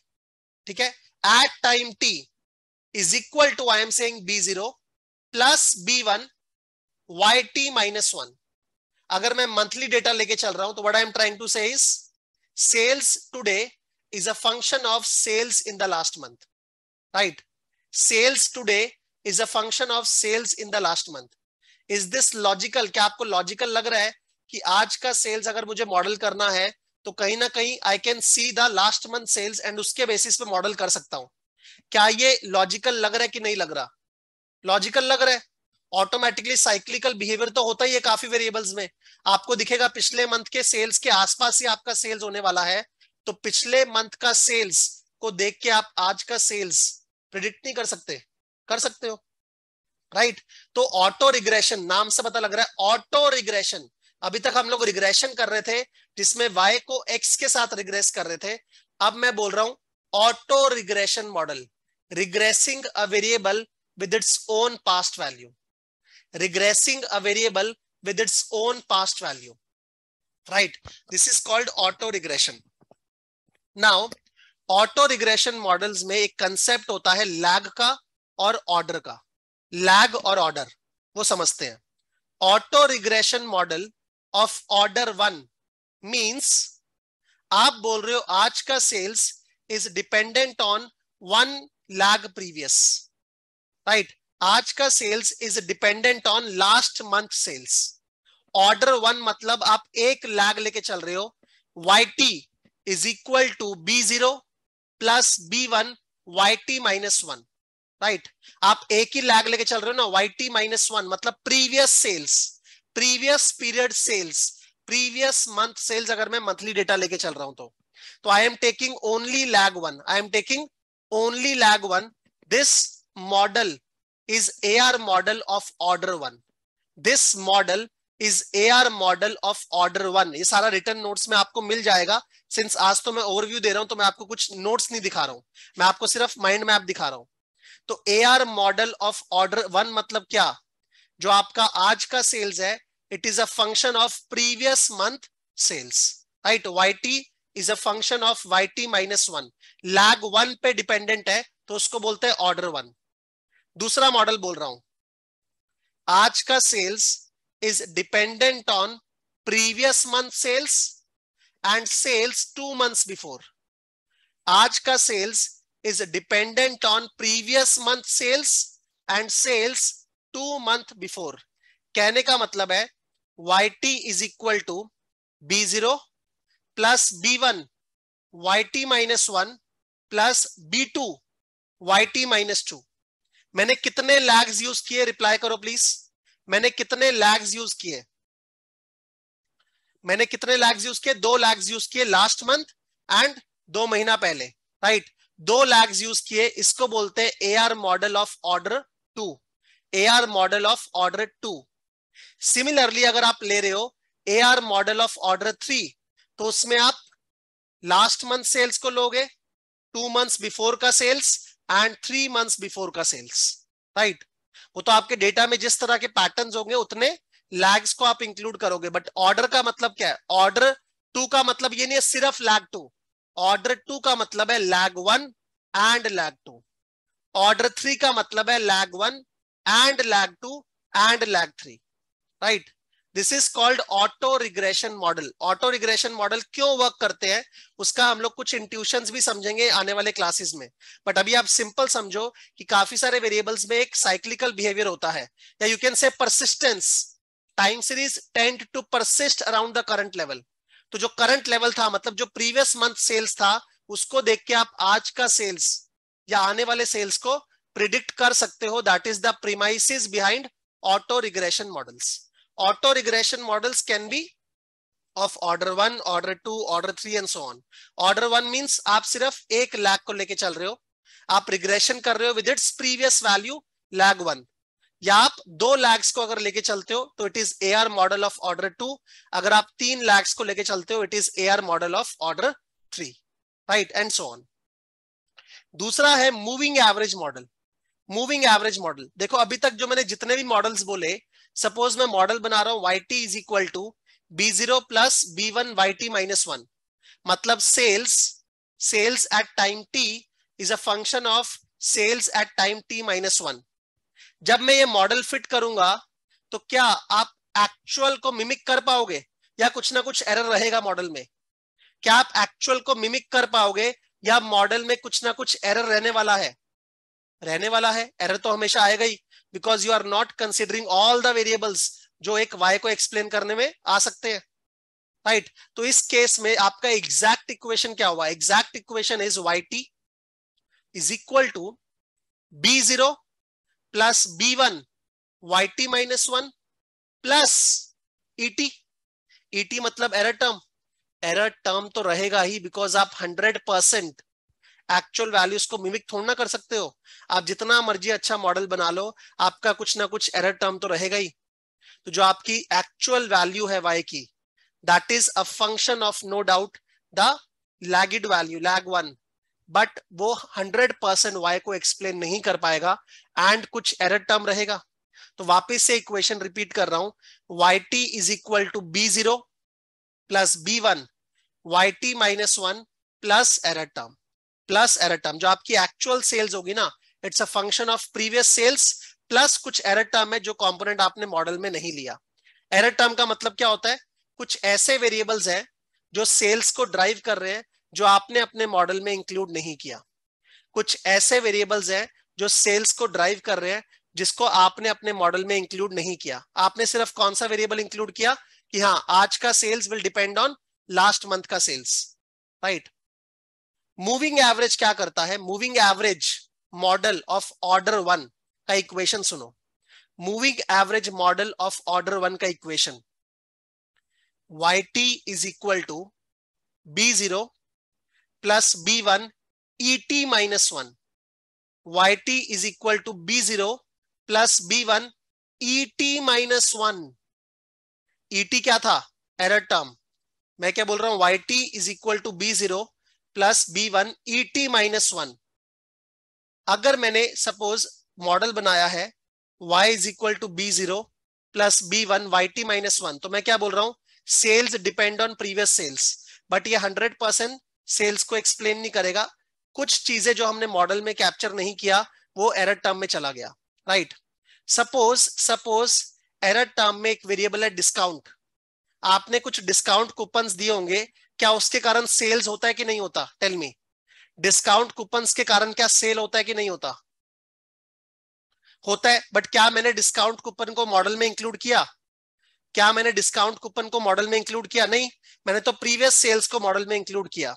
ठीक है at time T is equal to I am saying B zero plus B one Y T minus one अगर मैं monthly data लेके चल रहा हूं तो what I am trying to say sales today is a function of sales in the last month right sales today is a function of sales in the last month is this logical क्या आपको logical लग रहा है कि आज का sales अगर मुझे मॉडल करना है तो कहीं ना कहीं I can see the last month sales and उसके बेसिस पे मॉडल कर सकता हूं क्या ये लॉजिकल लग रहा है कि नहीं लग रहा लॉजिकल लग रहा है ऑटोमेटिकली साइक्लिकल बिहेवियर तो होता ही है काफी वेरिएबल्स में आपको दिखेगा पिछले मंथ के सेल्स के आसपास ही आपका सेल्स होने वाला है तो पिछले मंथ का सेल्स को देख के आप आज का सेल्स प्रिडिक्ट नहीं कर सकते कर सकते हो राइट तो ऑटो रिग्रेशन नाम से पता लग रहा है ऑटो रिग्रेशन अभी तक हम लोग रिग्रेशन कर रहे थे जिसमें वाई को एक्स के साथ रिग्रेस कर रहे थे अब मैं बोल रहा हूं auto regression model regressing a variable with its own past value regressing a variable with its own past value right this is called auto regression now auto regression models में एक कंसेप्ट होता है लैग का और order का lag और order वो समझते हैं auto regression model of order one means आप बोल रहे हो आज का sales is dependent on one lag previous right आज का sales is dependent on last month sales order one मतलब आप एक लैग लेके चल रहे हो Y T is equal to B zero plus B one Y T minus one right आप एक ही लैग लेके चल रहे हो ना वाई टी माइनस वन मतलब previous sales previous period sales previous month sales अगर मैं मंथली डेटा लेके चल रहा हूं तो तो I am taking only lag one I am taking only lag one this model is A R model of order one this model is A R model of order one ये सारा return notes में आपको मिल जाएगा since आज तो मैं overview दे रहा हूं तो मैं आपको कुछ नोट्स नहीं दिखा रहा हूं मैं आपको सिर्फ माइंड मैप दिखा रहा हूं तो A R model of order one मतलब क्या जो आपका आज का सेल्स है it is a function of previous month sales right Y T is a function of Y T minus one lag one पे डिपेंडेंट है तो उसको बोलते हैं ऑर्डर वन दूसरा मॉडल बोल रहा हूं आज का sales is dependent on previous month sales and sales two months before आज का sales is dependent on previous month sales and sales two month before. कहने का मतलब है YT is equal to B0 plus B1 YT minus 1 plus B2 YT minus 2. मैंने कितने lags use किए reply करो प्लीज मैंने कितने लैग्स यूज किए मैंने कितने लैग्स यूज किए दो लैग्स यूज किए लास्ट मंथ एंड दो महीना पहले राइट right? दो लैग्स यूज किए इसको बोलते हैं A R model of order two A R model of order two similarly अगर आप ले रहे हो A R model of order three तो उसमें आप लास्ट मंथ सेल्स को लोगे टू मंथ्स बिफोर का sales and three months before का सेल्स राइट वो तो आपके डेटा में जिस तरह के पैटर्न होंगे उतने लैग्स को आप इंक्लूड करोगे बट ऑर्डर का मतलब क्या है ऑर्डर टू का मतलब ये नहीं है सिर्फ लैग टू ऑर्डर टू का मतलब है lag one and lag two order three का मतलब है lag one and lag two and lag three right this is called auto regression model auto regression model क्यों वर्क करते हैं उसका हम लोग कुछ इंट्यूशन भी समझेंगे आने वाले क्लासेस में बट अभी आप सिंपल समझो कि काफी सारे वेरिएबल्स में एक साइक्लिकल बिहेवियर होता है या you can say persistence time series tend to persist around the current level तो जो करंट लेवल था मतलब जो प्रीवियस मंथ सेल्स था उसको देख के आप आज का सेल्स या आने वाले सेल्स को प्रिडिक्ट कर सकते हो that is the premises behind auto regression models auto regression models can be of order one order two order three and so on order one means आप सिर्फ एक लैक को लेके चल रहे हो आप रिग्रेशन कर रहे हो with its previous value lag one या आप दो लैक्स को अगर लेके चलते हो तो it is A R model of order two अगर आप तीन लैक्स को लेके चलते हो it is A R model of order three right and so on दूसरा है moving average model moving average model देखो अभी तक जो मैंने जितने भी मॉडल्स बोले सपोज मैं मॉडल बना रहा हूं Y T is equal to B zero plus B one Y T minus one मतलब sales sales at time T is a function of sales at time T minus one जब मैं ये model fit करूंगा तो क्या आप actual को mimic कर पाओगे या कुछ ना कुछ एरर रहेगा मॉडल में क्या आप एक्चुअल को मिमिक कर पाओगे या मॉडल में कुछ ना कुछ एरर रहने वाला है रहने वाला है एरर तो हमेशा आएगा ही because you are not considering all the variables जो एक वाई को एक्सप्लेन करने में आ सकते हैं राइट right? तो इस केस में आपका एग्जैक्ट इक्वेशन क्या हुआ exact equation is Y T is equal to B zero plus B one Y T minus one plus E T E T मतलब एरर टर्म एरर टर्म तो रहेगा ही बिकॉज आप हंड्रेड परसेंट एक्चुअल वैल्यूज को mimic थोड़ा ना कर सकते हो आप जितना मर्जी अच्छा मॉडल बना लो आपका कुछ ना कुछ एरर टर्म तो रहेगा ही तो जो आपकी एक्चुअल वैल्यू है वाई की that is a function of no doubt the lagged value lag one but वो हंड्रेड परसेंट वाई को एक्सप्लेन नहीं कर पाएगा एंड कुछ एरर टर्म रहेगा तो वापस से इक्वेशन रिपीट कर रहा हूं Y T is equal to B zero plus B one Y T minus one plus error term plus error term जो आपकी एक्चुअल सेल्स होगी ना it's a function of previous sales plus कुछ error term है जो component आपने model में नहीं लिया एरर टर्म का मतलब क्या होता है कुछ ऐसे वेरिएबल्स हैं जो सेल्स को ड्राइव कर रहे हैं जो आपने अपने मॉडल में इंक्लूड नहीं किया कुछ ऐसे वेरिएबल्स हैं जो सेल्स को ड्राइव कर रहे हैं जिसको आपने अपने मॉडल में इंक्लूड नहीं किया आपने सिर्फ कौन सा वेरिएबल इंक्लूड किया कि हाँ आज का sales will depend on last month का सेल्स राइट मूविंग एवरेज क्या करता है moving average model of order one का इक्वेशन सुनो moving average model of order one का equation Y T is equal to B zero plus B one one E T minus Y T is equal to B zero plus B one E T minus one E T क्या था error term मैं क्या बोल रहा हूं Y T is equal to B zero plus B one E T minus one अगर मैंने suppose model बनाया है Y is equal to B zero plus B one Y T minus one तो मैं क्या बोल रहा हूं sales depend on previous sales but ये हंड्रेड परसेंट सेल्स को एक्सप्लेन नहीं करेगा कुछ चीजें जो हमने मॉडल में कैप्चर नहीं किया वो एरर टर्म में चला गया right suppose suppose error term में एक वेरिएबल है डिस्काउंट आपने कुछ डिस्काउंट कूपन दिए होंगे क्या उसके कारण सेल्स होता है कि नहीं होता टेल मी डिस्काउंट कूपन के कारण क्या सेल होता है कि नहीं होता होता है बट क्या मैंने डिस्काउंट कूपन को मॉडल में इंक्लूड किया क्या मैंने डिस्काउंट कूपन को मॉडल में इंक्लूड किया नहीं मैंने तो प्रीवियस सेल्स को मॉडल में इंक्लूड किया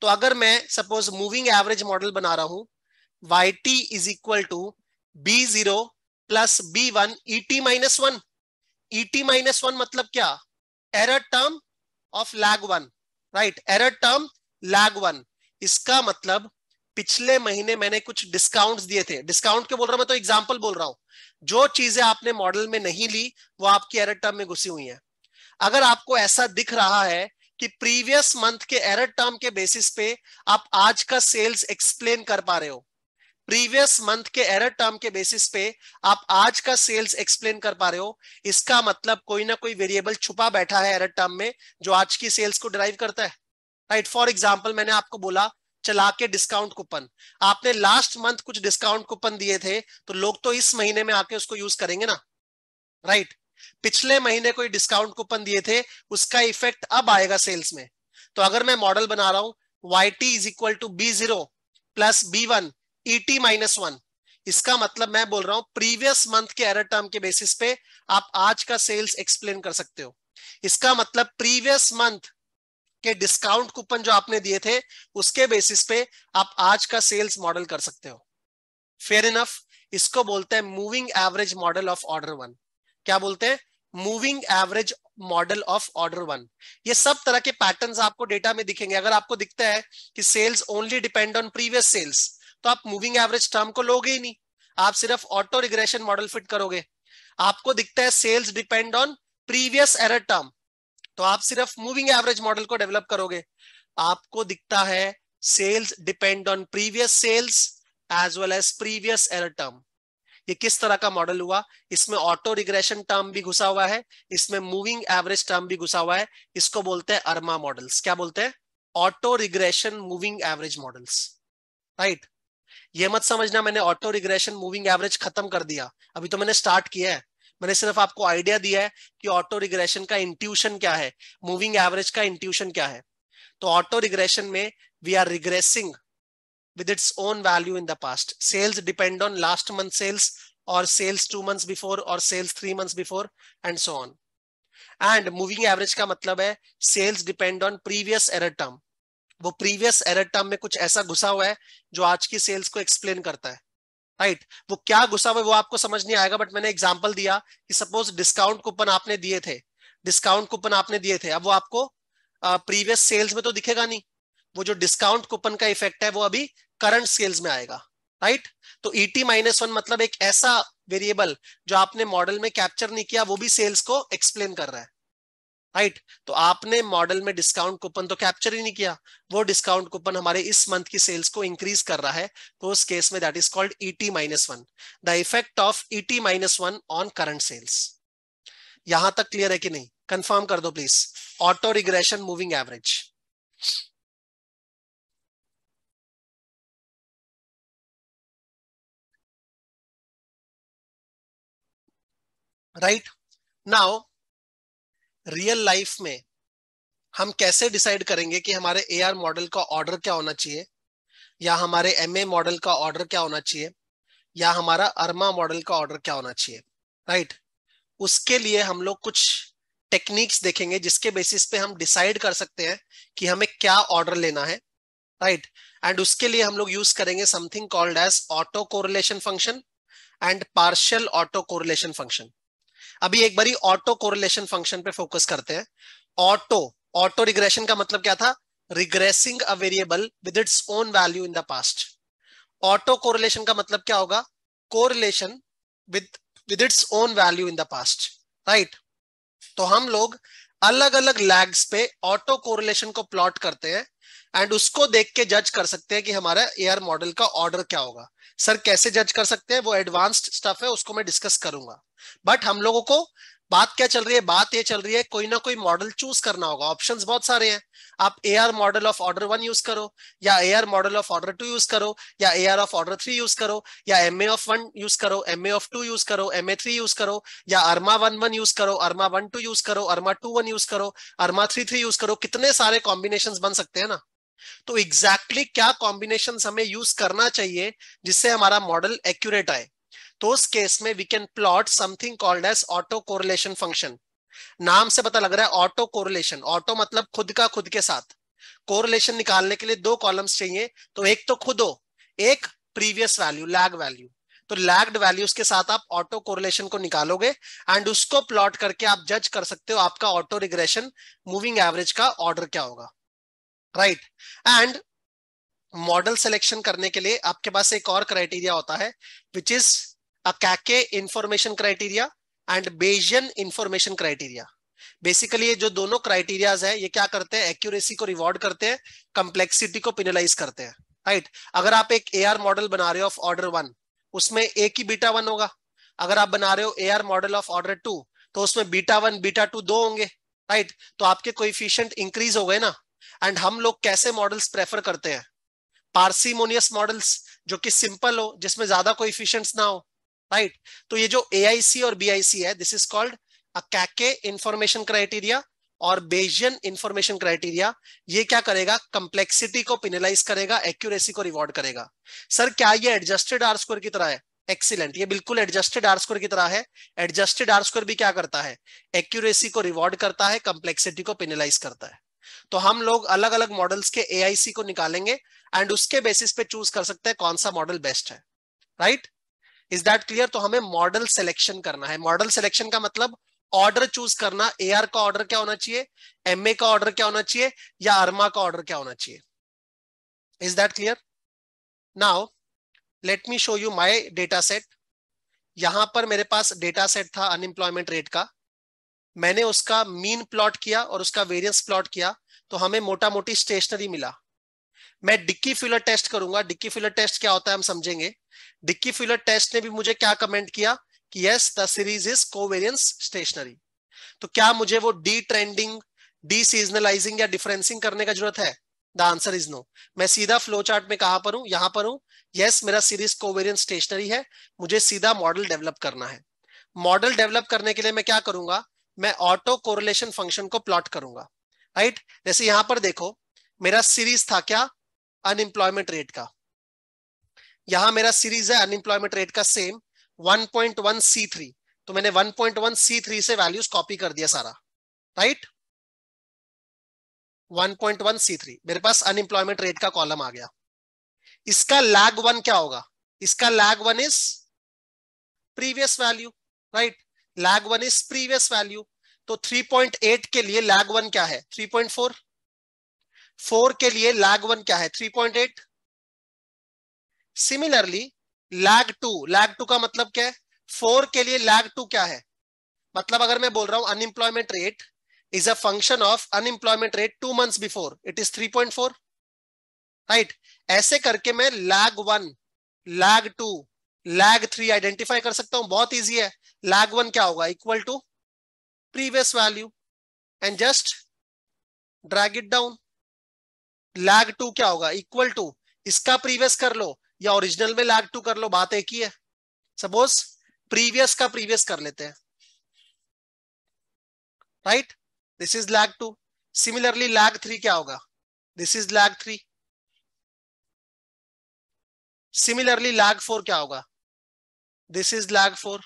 तो अगर मैं सपोज मूविंग एवरेज मॉडल बना रहा हूं Y T is equal to B zero plus B one E T minus one E T minus one मतलब क्या error term of lag one right error term lag one इसका मतलब पिछले महीने मैंने कुछ डिस्काउंट्स दिए थे डिस्काउंट के बोल रहा हूं मैं तो एग्जांपल बोल रहा हूं जो चीजें आपने मॉडल में नहीं ली वो आपकी एरर टर्म में घुसी हुई है अगर आपको ऐसा दिख रहा है कि प्रीवियस मंथ के एरर टर्म के बेसिस पे आप आज का सेल्स एक्सप्लेन कर पा रहे हो प्रीवियस मंथ के एरर टर्म के बेसिस पे आप आज का सेल्स एक्सप्लेन कर पा रहे हो इसका मतलब कोई ना कोई वेरिएबल छुपा बैठा है एरर टर्म में जो आज की सेल्स को ड्राइव करता है राइट फॉर एग्जाम्पल मैंने आपको बोला चला के डिस्काउंट कूपन आपने लास्ट मंथ कुछ डिस्काउंट कूपन दिए थे तो लोग तो इस महीने में आके उसको यूज करेंगे ना राइट right? पिछले महीने कोई डिस्काउंट कूपन दिए थे उसका इफेक्ट अब आएगा सेल्स में तो अगर मैं मॉडल बना रहा हूं Y T is equal to B zero plus B one E T minus one इसका मतलब मैं बोल रहा हूं प्रीवियस मंथ के एरर टर्म के बेसिस पे आप आज का सेल्स एक्सप्लेन कर सकते हो इसका मतलब प्रीवियस मंथ के डिस्काउंट कूपन जो आपने दिए थे उसके बेसिस पे आप आज का सेल्स मॉडल कर सकते हो फेयर इनफ इसको बोलते हैं moving average model of order one क्या बोलते हैं moving average model of order one ये सब तरह के पैटर्न आपको डेटा में दिखेंगे अगर आपको दिखता है कि sales only depend on previous sales तो आप मूविंग एवरेज टर्म को लोगे ही नहीं आप सिर्फ ऑटो रिग्रेशन मॉडल फिट करोगे आपको दिखता है sales depend on previous error term तो आप सिर्फ मूविंग एवरेज मॉडल को डेवलप करोगे आपको दिखता है sales depend on previous sales as well as previous error term ये किस तरह का मॉडल हुआ इसमें ऑटो रिग्रेशन टर्म भी घुसा हुआ है इसमें मूविंग एवरेज टर्म भी घुसा हुआ है इसको बोलते हैं अर्मा मॉडल्स क्या बोलते हैं auto regression moving average models right ये मत समझना मैंने ऑटो रिग्रेशन मूविंग एवरेज खत्म कर दिया अभी तो मैंने स्टार्ट किया है मैंने सिर्फ आपको आइडिया दिया है कि ऑटो रिग्रेशन का इंट्यूशन क्या है मूविंग एवरेज का इंट्यूशन क्या है तो ऑटो रिग्रेशन में we are regressing with its own value in the past. Sales depend on last month sales or sales two months before or sales three months before and so on. and moving average ka matlab hai sales depend on previous error term wo previous error term mein kuch aisa ghusa hua hai jo aaj ki sales ko explain karta hai right right? वो क्या गुस्सा हुआ वो आपको समझ नहीं आएगा but मैंने एग्जांपल दिया कि सपोज डिस्काउंट कूपन आपने दिए थे डिस्काउंट कूपन आपने दिए थे अब वो आपको प्रीवियस सेल्स में तो दिखेगा नहीं वो जो डिस्काउंट कूपन का इफेक्ट है वो अभी करंट स्केल्स में आएगा राइट तो ईटी माइनस वन मतलब एक ऐसा वेरिएबल जो आपने मॉडल में कैप्चर नहीं किया वो भी सेल्स को एक्सप्लेन कर रहा है राइट right? तो आपने मॉडल में डिस्काउंट कूपन तो कैप्चर ही नहीं किया वो डिस्काउंट कूपन हमारे इस मंथ की सेल्स को इंक्रीज कर रहा है तो उस केस में that is called E T minus one the effect of E T minus one on current sales यहां तक क्लियर है कि नहीं कंफर्म कर दो please auto regression moving average right now real life में हम कैसे डिसाइड करेंगे कि हमारे ए मॉडल का ऑर्डर क्या होना चाहिए या हमारे एम मॉडल का ऑर्डर क्या होना चाहिए या हमारा अर्मा मॉडल का ऑर्डर क्या होना चाहिए राइट right? उसके लिए हम लोग कुछ टेक्निक्स देखेंगे जिसके बेसिस पे हम डिसाइड कर सकते हैं कि हमें क्या ऑर्डर लेना है राइट right? एंड उसके लिए हम लोग यूज करेंगे something called as auto correlation function and partial auto correlation function अभी एक बारी ऑटो कोरिलेशन फंक्शन पे फोकस करते हैं ऑटो ऑटो रिग्रेशन का मतलब क्या था regressing a variable with its own value in the past auto correlation का मतलब क्या होगा correlation with with its own value in the past right तो हम लोग अलग अलग लैग्स पे ऑटो कोरिलेशन को प्लॉट करते हैं एंड उसको देख के जज कर सकते हैं कि हमारा ए मॉडल का ऑर्डर क्या होगा सर कैसे जज कर सकते हैं वो एडवांस्ड स्टफ है उसको मैं डिस्कस करूंगा बट हम लोगों को बात क्या चल रही है बात ये चल रही है कोई ना कोई मॉडल चूज करना होगा ऑप्शंस बहुत सारे हैं आप A R model of order one use करो या A R model of order two use करो या A R of order three use करो या M A of one use करो M A of two use करो एम ए थ्री यूज करो या अर्मा वन वन यूज करो अर्मा वन टू यूज करो अर्मा टू वन यूज करो अर्मा थ्री थ्री यूज करो कितने सारे कॉम्बिनेशन बन सकते हैं ना तो एग्जैक्टली exactly क्या कॉम्बिनेशन हमें यूज करना चाहिए जिससे हमारा मॉडल एक्यूरेट आए तो उस केस में we can plot something called as auto correlation function नाम से पता लग रहा है ऑटो कोरिलेशन ऑटो मतलब खुद का खुद के साथ कोरिलेशन निकालने के लिए दो कॉलम्स चाहिए तो एक तो खुद हो एक प्रीवियस वैल्यू लैग वैल्यू तो लैग्ड वैल्यूज के साथ आप ऑटो कोरिलेशन को निकालोगे एंड उसको प्लॉट करके आप जज कर सकते हो आपका ऑटो रिग्रेशन मूविंग एवरेज का ऑर्डर क्या होगा राइट एंड मॉडल सिलेक्शन करने के लिए आपके पास एक और क्राइटेरिया होता है which is Akaike information criteria and Bayesian information criteria basically ये जो दोनों क्राइटेरियाज है ये क्या करते हैं एक्यूरेसी को रिवॉर्ड करते हैं कंप्लेक्सिटी को पिनलाइज करते हैं राइट right? अगर आप एक ए मॉडल बना रहे हो ऑफ ऑर्डर वन उसमें ए की बीटा वन होगा अगर आप बना रहे हो A model of order two तो उसमें बीटा वन बीटा टू दो होंगे राइट right? तो आपके कोई इंक्रीज हो गए ना एंड हम लोग कैसे मॉडल्स प्रेफर करते हैं पार्सीमोनियस मॉडल्स जो कि सिंपल हो जिसमें ज्यादा इफिशियंस ना हो राइट right? तो ये जो ए और बी है this is called a information criteria और बेजियन इंफॉर्मेशन क्राइटेरिया ये क्या करेगा कंप्लेक्सिटी को पिनलाइज करेगा एक्यूरेसी को रिवॉर्ड करेगा सर क्या ये एडजस्टेड आर स्कोर की तरह है एक्सीलेंट ये बिल्कुल एडजस्टेड आर स्कोर की तरह है एडजस्टेड आर स्कोर भी क्या करता है एक्यूरेसी को रिवॉर्ड करता है कंप्लेक्सिटी को पिनलाइज करता है तो हम लोग अलग अलग मॉडल्स के ए को निकालेंगे एंड उसके बेसिस पे चूज कर सकते हैं कौन सा मॉडल बेस्ट है राइट इज दैट क्लियर तो हमें मॉडल सिलेक्शन करना है मॉडल सिलेक्शन का मतलब ऑर्डर चूज करना ए का ऑर्डर क्या होना चाहिए एम का ऑर्डर क्या होना चाहिए या अर्मा का ऑर्डर क्या होना चाहिए is that clear now let me show you my data set यहां पर मेरे पास डेटा सेट था अनएम्प्लॉयमेंट रेट का मैंने उसका मीन प्लॉट किया और उसका वेरियंस प्लॉट किया तो हमें मोटा मोटी स्टेशनरी मिला मैं डिक्की फ्यूलर टेस्ट करूंगा डिक्की फ्यूलर टेस्ट क्या होता है हम समझेंगे डिक्की फ्यूलर टेस्ट ने भी मुझे क्या कमेंट किया कि yes the series is covariance stationary तो क्या मुझे वो डी ट्रेंडिंग डी सीजनलाइजिंग या डिफरेंसिंग करने का जरूरत है द आंसर इज नो मैं सीधा फ्लो चार्ट में कहा पर हूं यहां पर हूं यस yes, मेरा सीरीज कोवेरियंस स्टेशनरी है मुझे सीधा मॉडल डेवलप करना है मॉडल डेवलप करने के लिए मैं क्या करूंगा मैं ऑटो कोरिलेशन फंक्शन को प्लॉट करूंगा राइट जैसे यहां पर देखो मेरा सीरीज था क्या अनएम्प्लॉयमेंट रेट का यहां मेरा सीरीज है अनएम्प्लॉयमेंट रेट का सेम 1.1 C3 तो मैंने 1.1 C3 से वैल्यूज कॉपी कर दिया सारा राइट 1.1 C3 मेरे पास अनएम्प्लॉयमेंट रेट का कॉलम आ गया इसका लैग वन क्या होगा इसका lag one is previous value right lag one is previous value तो 3.8 के लिए लैग वन क्या है 3.4 4 के लिए लैग वन क्या है 3.8 similarly lag two lag two का मतलब क्या है फोर के लिए लैग टू क्या है मतलब अगर मैं बोल रहा हूं unemployment rate is a function of unemployment rate two months before it is 3.4 right ऐसे करके मैं lag one lag two lag three identify कर सकता हूं बहुत ईजी है लैग वन क्या होगा equal to previous value and just drag it down lag two क्या होगा इक्वल टू इसका प्रीवियस कर लो या ओरिजिनल में लैग टू कर लो बात एक ही है सपोज प्रीवियस का प्रीवियस कर लेते हैं right this is lag two similarly lag three क्या होगा this is lag three similarly lag four क्या होगा this is lag four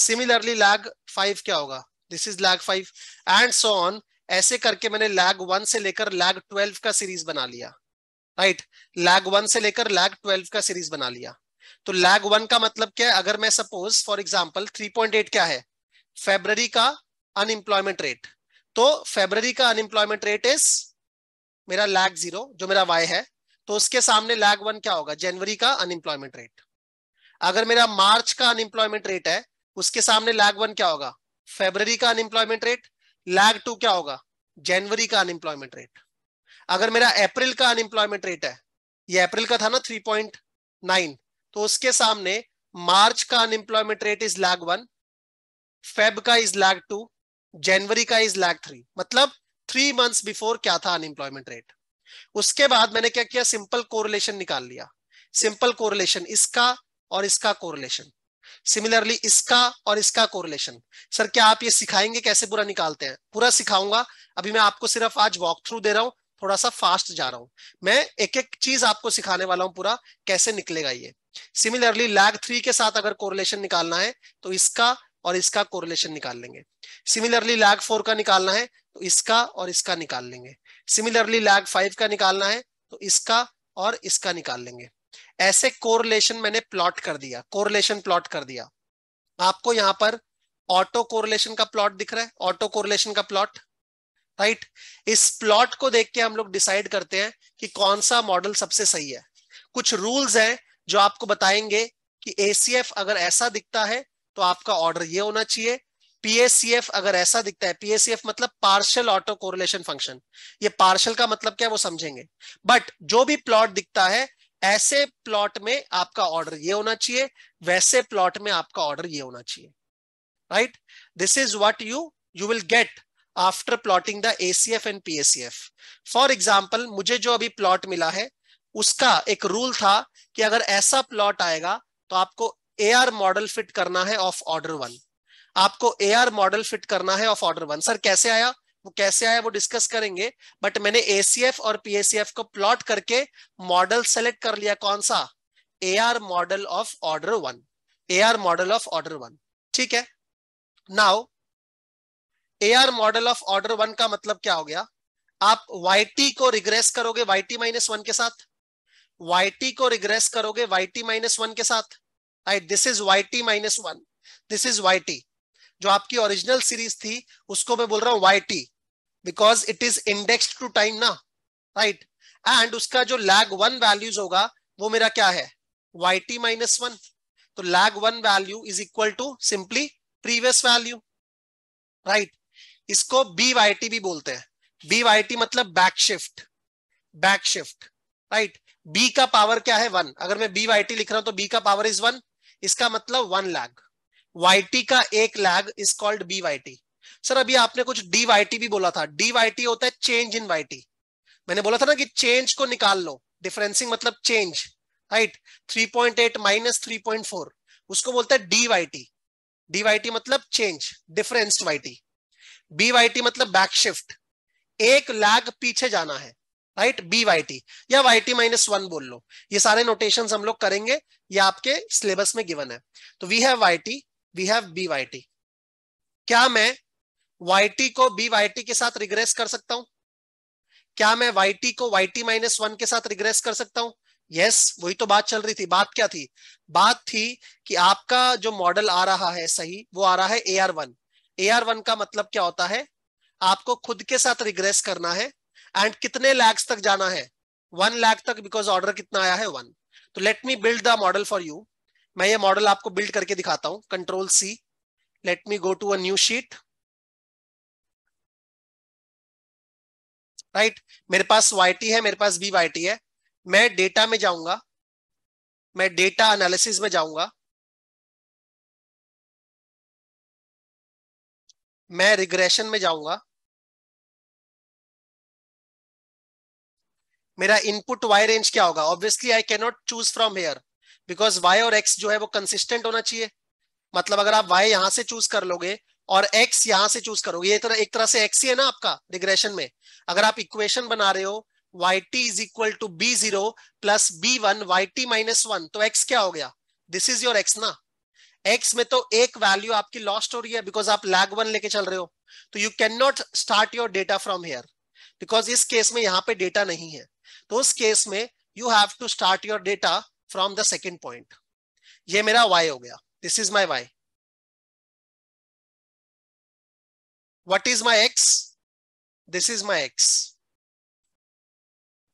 similarly lag five क्या होगा this is lag five and so on ऐसे करके मैंने लैग वन से लेकर लैग ट्वेल्व का सीरीज बना लिया राइट लैग वन से लेकर लैग ट्वेल्व का सीरीज बना लिया तो लैग वन का मतलब क्या है अगर मैं suppose for example three point eight क्या है फेबररी का अनएम्प्लॉयमेंट रेट तो फेबररी का अनएम्प्लॉयमेंट रेट इज मेरा लैग जीरो जो मेरा वाई है तो उसके सामने लैग वन क्या होगा जनवरी का अनएम्प्लॉयमेंट रेट अगर मेरा मार्च का अनएम्प्लॉयमेंट रेट है उसके सामने लैग वन क्या होगा फेबररी का अनएम्प्लॉयमेंट रेट लैग टू क्या होगा जनवरी का अनएम्प्लॉयमेंट रेट अगर मेरा अप्रैल का अनएम्प्लॉयमेंट रेट है ये अप्रैल का था ना 3.9 तो उसके सामने मार्च का unemployment rate is lag one Feb का इज लैग टू जनवरी का इज लैग थ्री मतलब थ्री मंथ्स बिफोर क्या था अनएम्प्लॉयमेंट रेट उसके बाद मैंने क्या किया सिंपल कोरिलेशन निकाल लिया सिंपल कोरिलेशन इसका और इसका कोरिलेशन सिमिलरली इसका और इसका कोरिलेशन सर क्या आप ये सिखाएंगे कैसे पूरा निकालते हैं पूरा सिखाऊंगा अभी मैं आपको सिर्फ आज वॉक थ्रू दे रहा हूँ थोड़ा सा फास्ट जा रहा हूं मैं एक एक चीज आपको सिखाने वाला हूँ पूरा कैसे निकलेगा ये सिमिलरली लैग थ्री के साथ अगर कोरिलेशन निकालना है तो इसका और इसका कोरिलेशन निकाल लेंगे सिमिलरली लैग फोर का निकालना है तो इसका और इसका निकाल लेंगे सिमिलरली लैग फाइव का निकालना है तो इसका और इसका निकाल लेंगे ऐसे कोरिलेशन मैंने प्लॉट कर दिया कोरलेशन प्लॉट कर दिया आपको यहां पर ऑटो कोरलेशन का प्लॉट दिख रहा है ऑटो कोरलेशन का प्लॉट राइट इस प्लॉट को देख के हम लोग डिसाइड करते हैं कि कौन सा मॉडल सबसे सही है कुछ रूल्स हैं जो आपको बताएंगे कि एसीएफ अगर ऐसा दिखता है तो आपका ऑर्डर ये होना चाहिए पीएसीएफ अगर ऐसा दिखता है पीएसीएफ मतलब पार्शियल ऑटो कोरिलेशन फंक्शन ये पार्शियल का मतलब क्या है वो समझेंगे बट जो भी प्लॉट दिखता है ऐसे प्लॉट में आपका ऑर्डर ये होना चाहिए वैसे प्लॉट में आपका ऑर्डर ये होना चाहिए right this is what you you will get after plotting the ACF and PACF for example मुझे जो अभी प्लॉट मिला है उसका एक रूल था कि अगर ऐसा प्लॉट आएगा तो आपको ए मॉडल फिट करना है ऑफ ऑर्डर वन आपको ए मॉडल फिट करना है ऑफ ऑर्डर वन सर कैसे आया वो कैसे आया वो डिस्कस करेंगे बट मैंने एसीएफ और पीएसीएफ को प्लॉट करके मॉडल सेलेक्ट कर लिया कौन सा A R model of order one A model of order one ठीक है now A model of order one का मतलब क्या हो गया आप yt को रिग्रेस करोगे yt माइनस वन के साथ yt को रिग्रेस करोगे yt माइनस वन के साथ this is yt minus one this is yt जो आपकी ओरिजिनल सीरीज थी उसको मैं बोल रहा हूं yt because it is index to time ना राइट एंड उसका जो लैग वन वैल्यूज होगा वो मेरा क्या है वाई टी माइनस वन तो lag one value is equal to simply previous value right इसको बी वाई टी भी बोलते हैं बी वाई टी मतलब back shift back shift right B का पावर क्या है वन अगर मैं बी वाई टी लिख रहा हूं तो बी का पावर इज वन इसका मतलब वन लैग वाई टी का एक lag is called B Y T sir अभी आपने कुछ डीवाईटी भी बोला था डीवाईटी होता है चेंज इन वाईटी मैंने बोला था ना कि चेंज को निकाल लो डिफरेंसिंग मतलब चेंज राइट 3.8 माइनस 3.4 उसको बोलते हैं डीवाईटी डीवाईटी मतलब चेंज डिफरेंस वाईटी बीवाईटी मतलब बैकशिफ्ट एक लैग पीछे जाना है राइट बी वाई टी या वाई टी माइनस वन बोल लो ये सारे नोटेशन हम लोग करेंगे ये आपके सिलेबस में गिवन है तो we have Y T we have B Y T क्या मैं yt को byt के साथ रिग्रेस कर सकता हूं क्या मैं yt को yt माइनस वन के साथ रिग्रेस कर सकता हूं यस yes, वही तो बात चल रही थी बात क्या थी बात थी कि आपका जो मॉडल आ रहा है सही वो आ रहा है A R one A R one का मतलब क्या होता है आपको खुद के साथ रिग्रेस करना है एंड कितने लैक्स तक जाना है वन लैक तक बिकॉज ऑर्डर कितना आया है वन तो let me build the model for you मैं ये मॉडल आपको बिल्ड करके दिखाता हूं control C let me go to a new sheet right मेरे पास वाई है मेरे पास बी वाई है मैं डेटा में जाऊंगा मैं डेटा एनालिसिस में जाऊंगा मैं रिग्रेशन में जाऊंगा मेरा इनपुट वाई रेंज क्या होगा obviously I cannot choose from here because Y और एक्स जो है वो कंसिस्टेंट होना चाहिए मतलब अगर आप वाई यहां से चूज कर लोगे और x यहां से चूज करोगे ये तरह एक तरह से x ही है ना आपका डिग्रेशन में अगर आप इक्वेशन बना रहे हो Y T is equal to B zero plus B one Y T minus one तो x क्या हो गया दिस इज योर x ना x में तो एक वैल्यू आपकी लॉस्ट हो रही है बिकॉज आप लैग वन लेके चल रहे हो तो you can not start your data from here because इस केस में यहाँ पे डेटा नहीं है तो उस केस में you have to start your data from the second point ये मेरा वाई हो गया this is my Y what is my x? This is my x.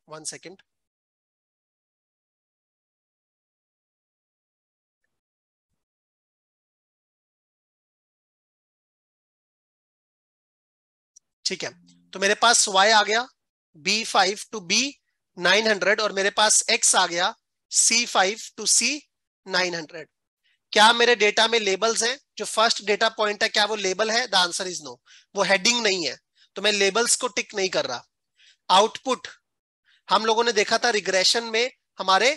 One second. ठीक है तो मेरे पास y आ गया b5 five to be nine और मेरे पास x आ गया c5 five to C nine क्या मेरे डेटा में लेबल्स हैं जो फर्स्ट डेटा पॉइंट है क्या वो लेबल है द आंसर इज नो वो हेडिंग नहीं है तो मैं लेबल्स को टिक नहीं कर रहा आउटपुट हम लोगों ने देखा था रिग्रेशन में हमारे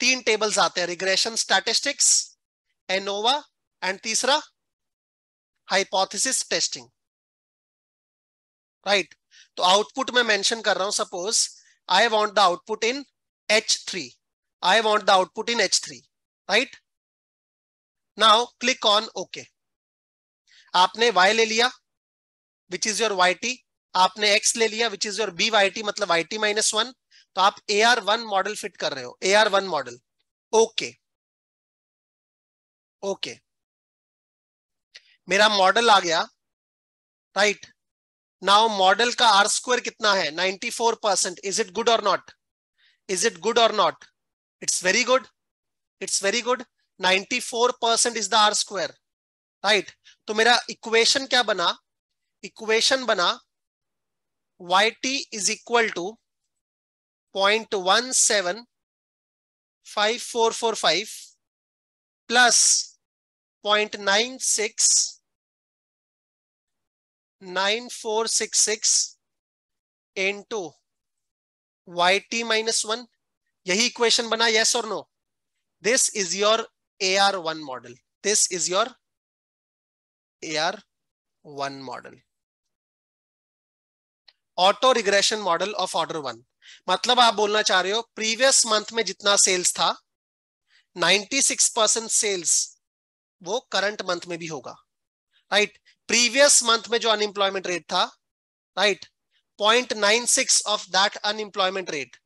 तीन टेबल्स आते हैं रिग्रेशन स्टैटिस्टिक्स एनोवा एंड तीसरा हाइपोथेसिस टेस्टिंग राइट तो आउटपुट में मेंशन कर रहा हूं suppose I want the output in H three I want the output in H three right now click on okay आपने y ले लिया which is your Y T आपने x ले लिया which is your B Y T मतलब Y T minus one तो आप A R one model fit कर रहे हो A R one model okay okay मेरा मॉडल आ गया राइट नाउ मॉडल का आर स्क्वायर कितना है 94 percent is it good or not is it good or not it's very good it's very good four percent is the R square right तो मेरा equation क्या बना equation बना Y T is equal to point one seven five four four five plus point nine six nine four six six into Y T minus one यही equation बना yes or no this is your AR1 model. This is your AR1 model. Auto regression model of order one मतलब आप बोलना चाह रहे हो previous month में जितना सेल्स था 96 परसेंट सेल्स वो करंट मंथ में भी होगा राइट प्रीवियस मंथ में जो अनएम्प्लॉयमेंट रेट था right point nine six of that unemployment rate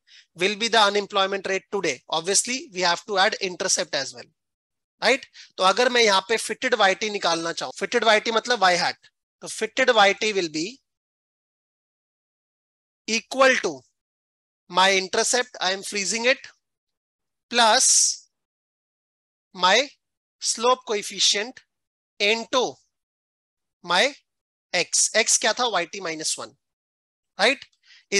will be the unemployment rate today obviously we have to add intercept as well right तो अगर मैं यहाँ पे फिटेड वाई निकालना चाहूं फिटेड वाई मतलब वाई हैट तो fitted Y will be equal intercept I am freezing it plus my slope coefficient into my X X क्या था Y T minus one right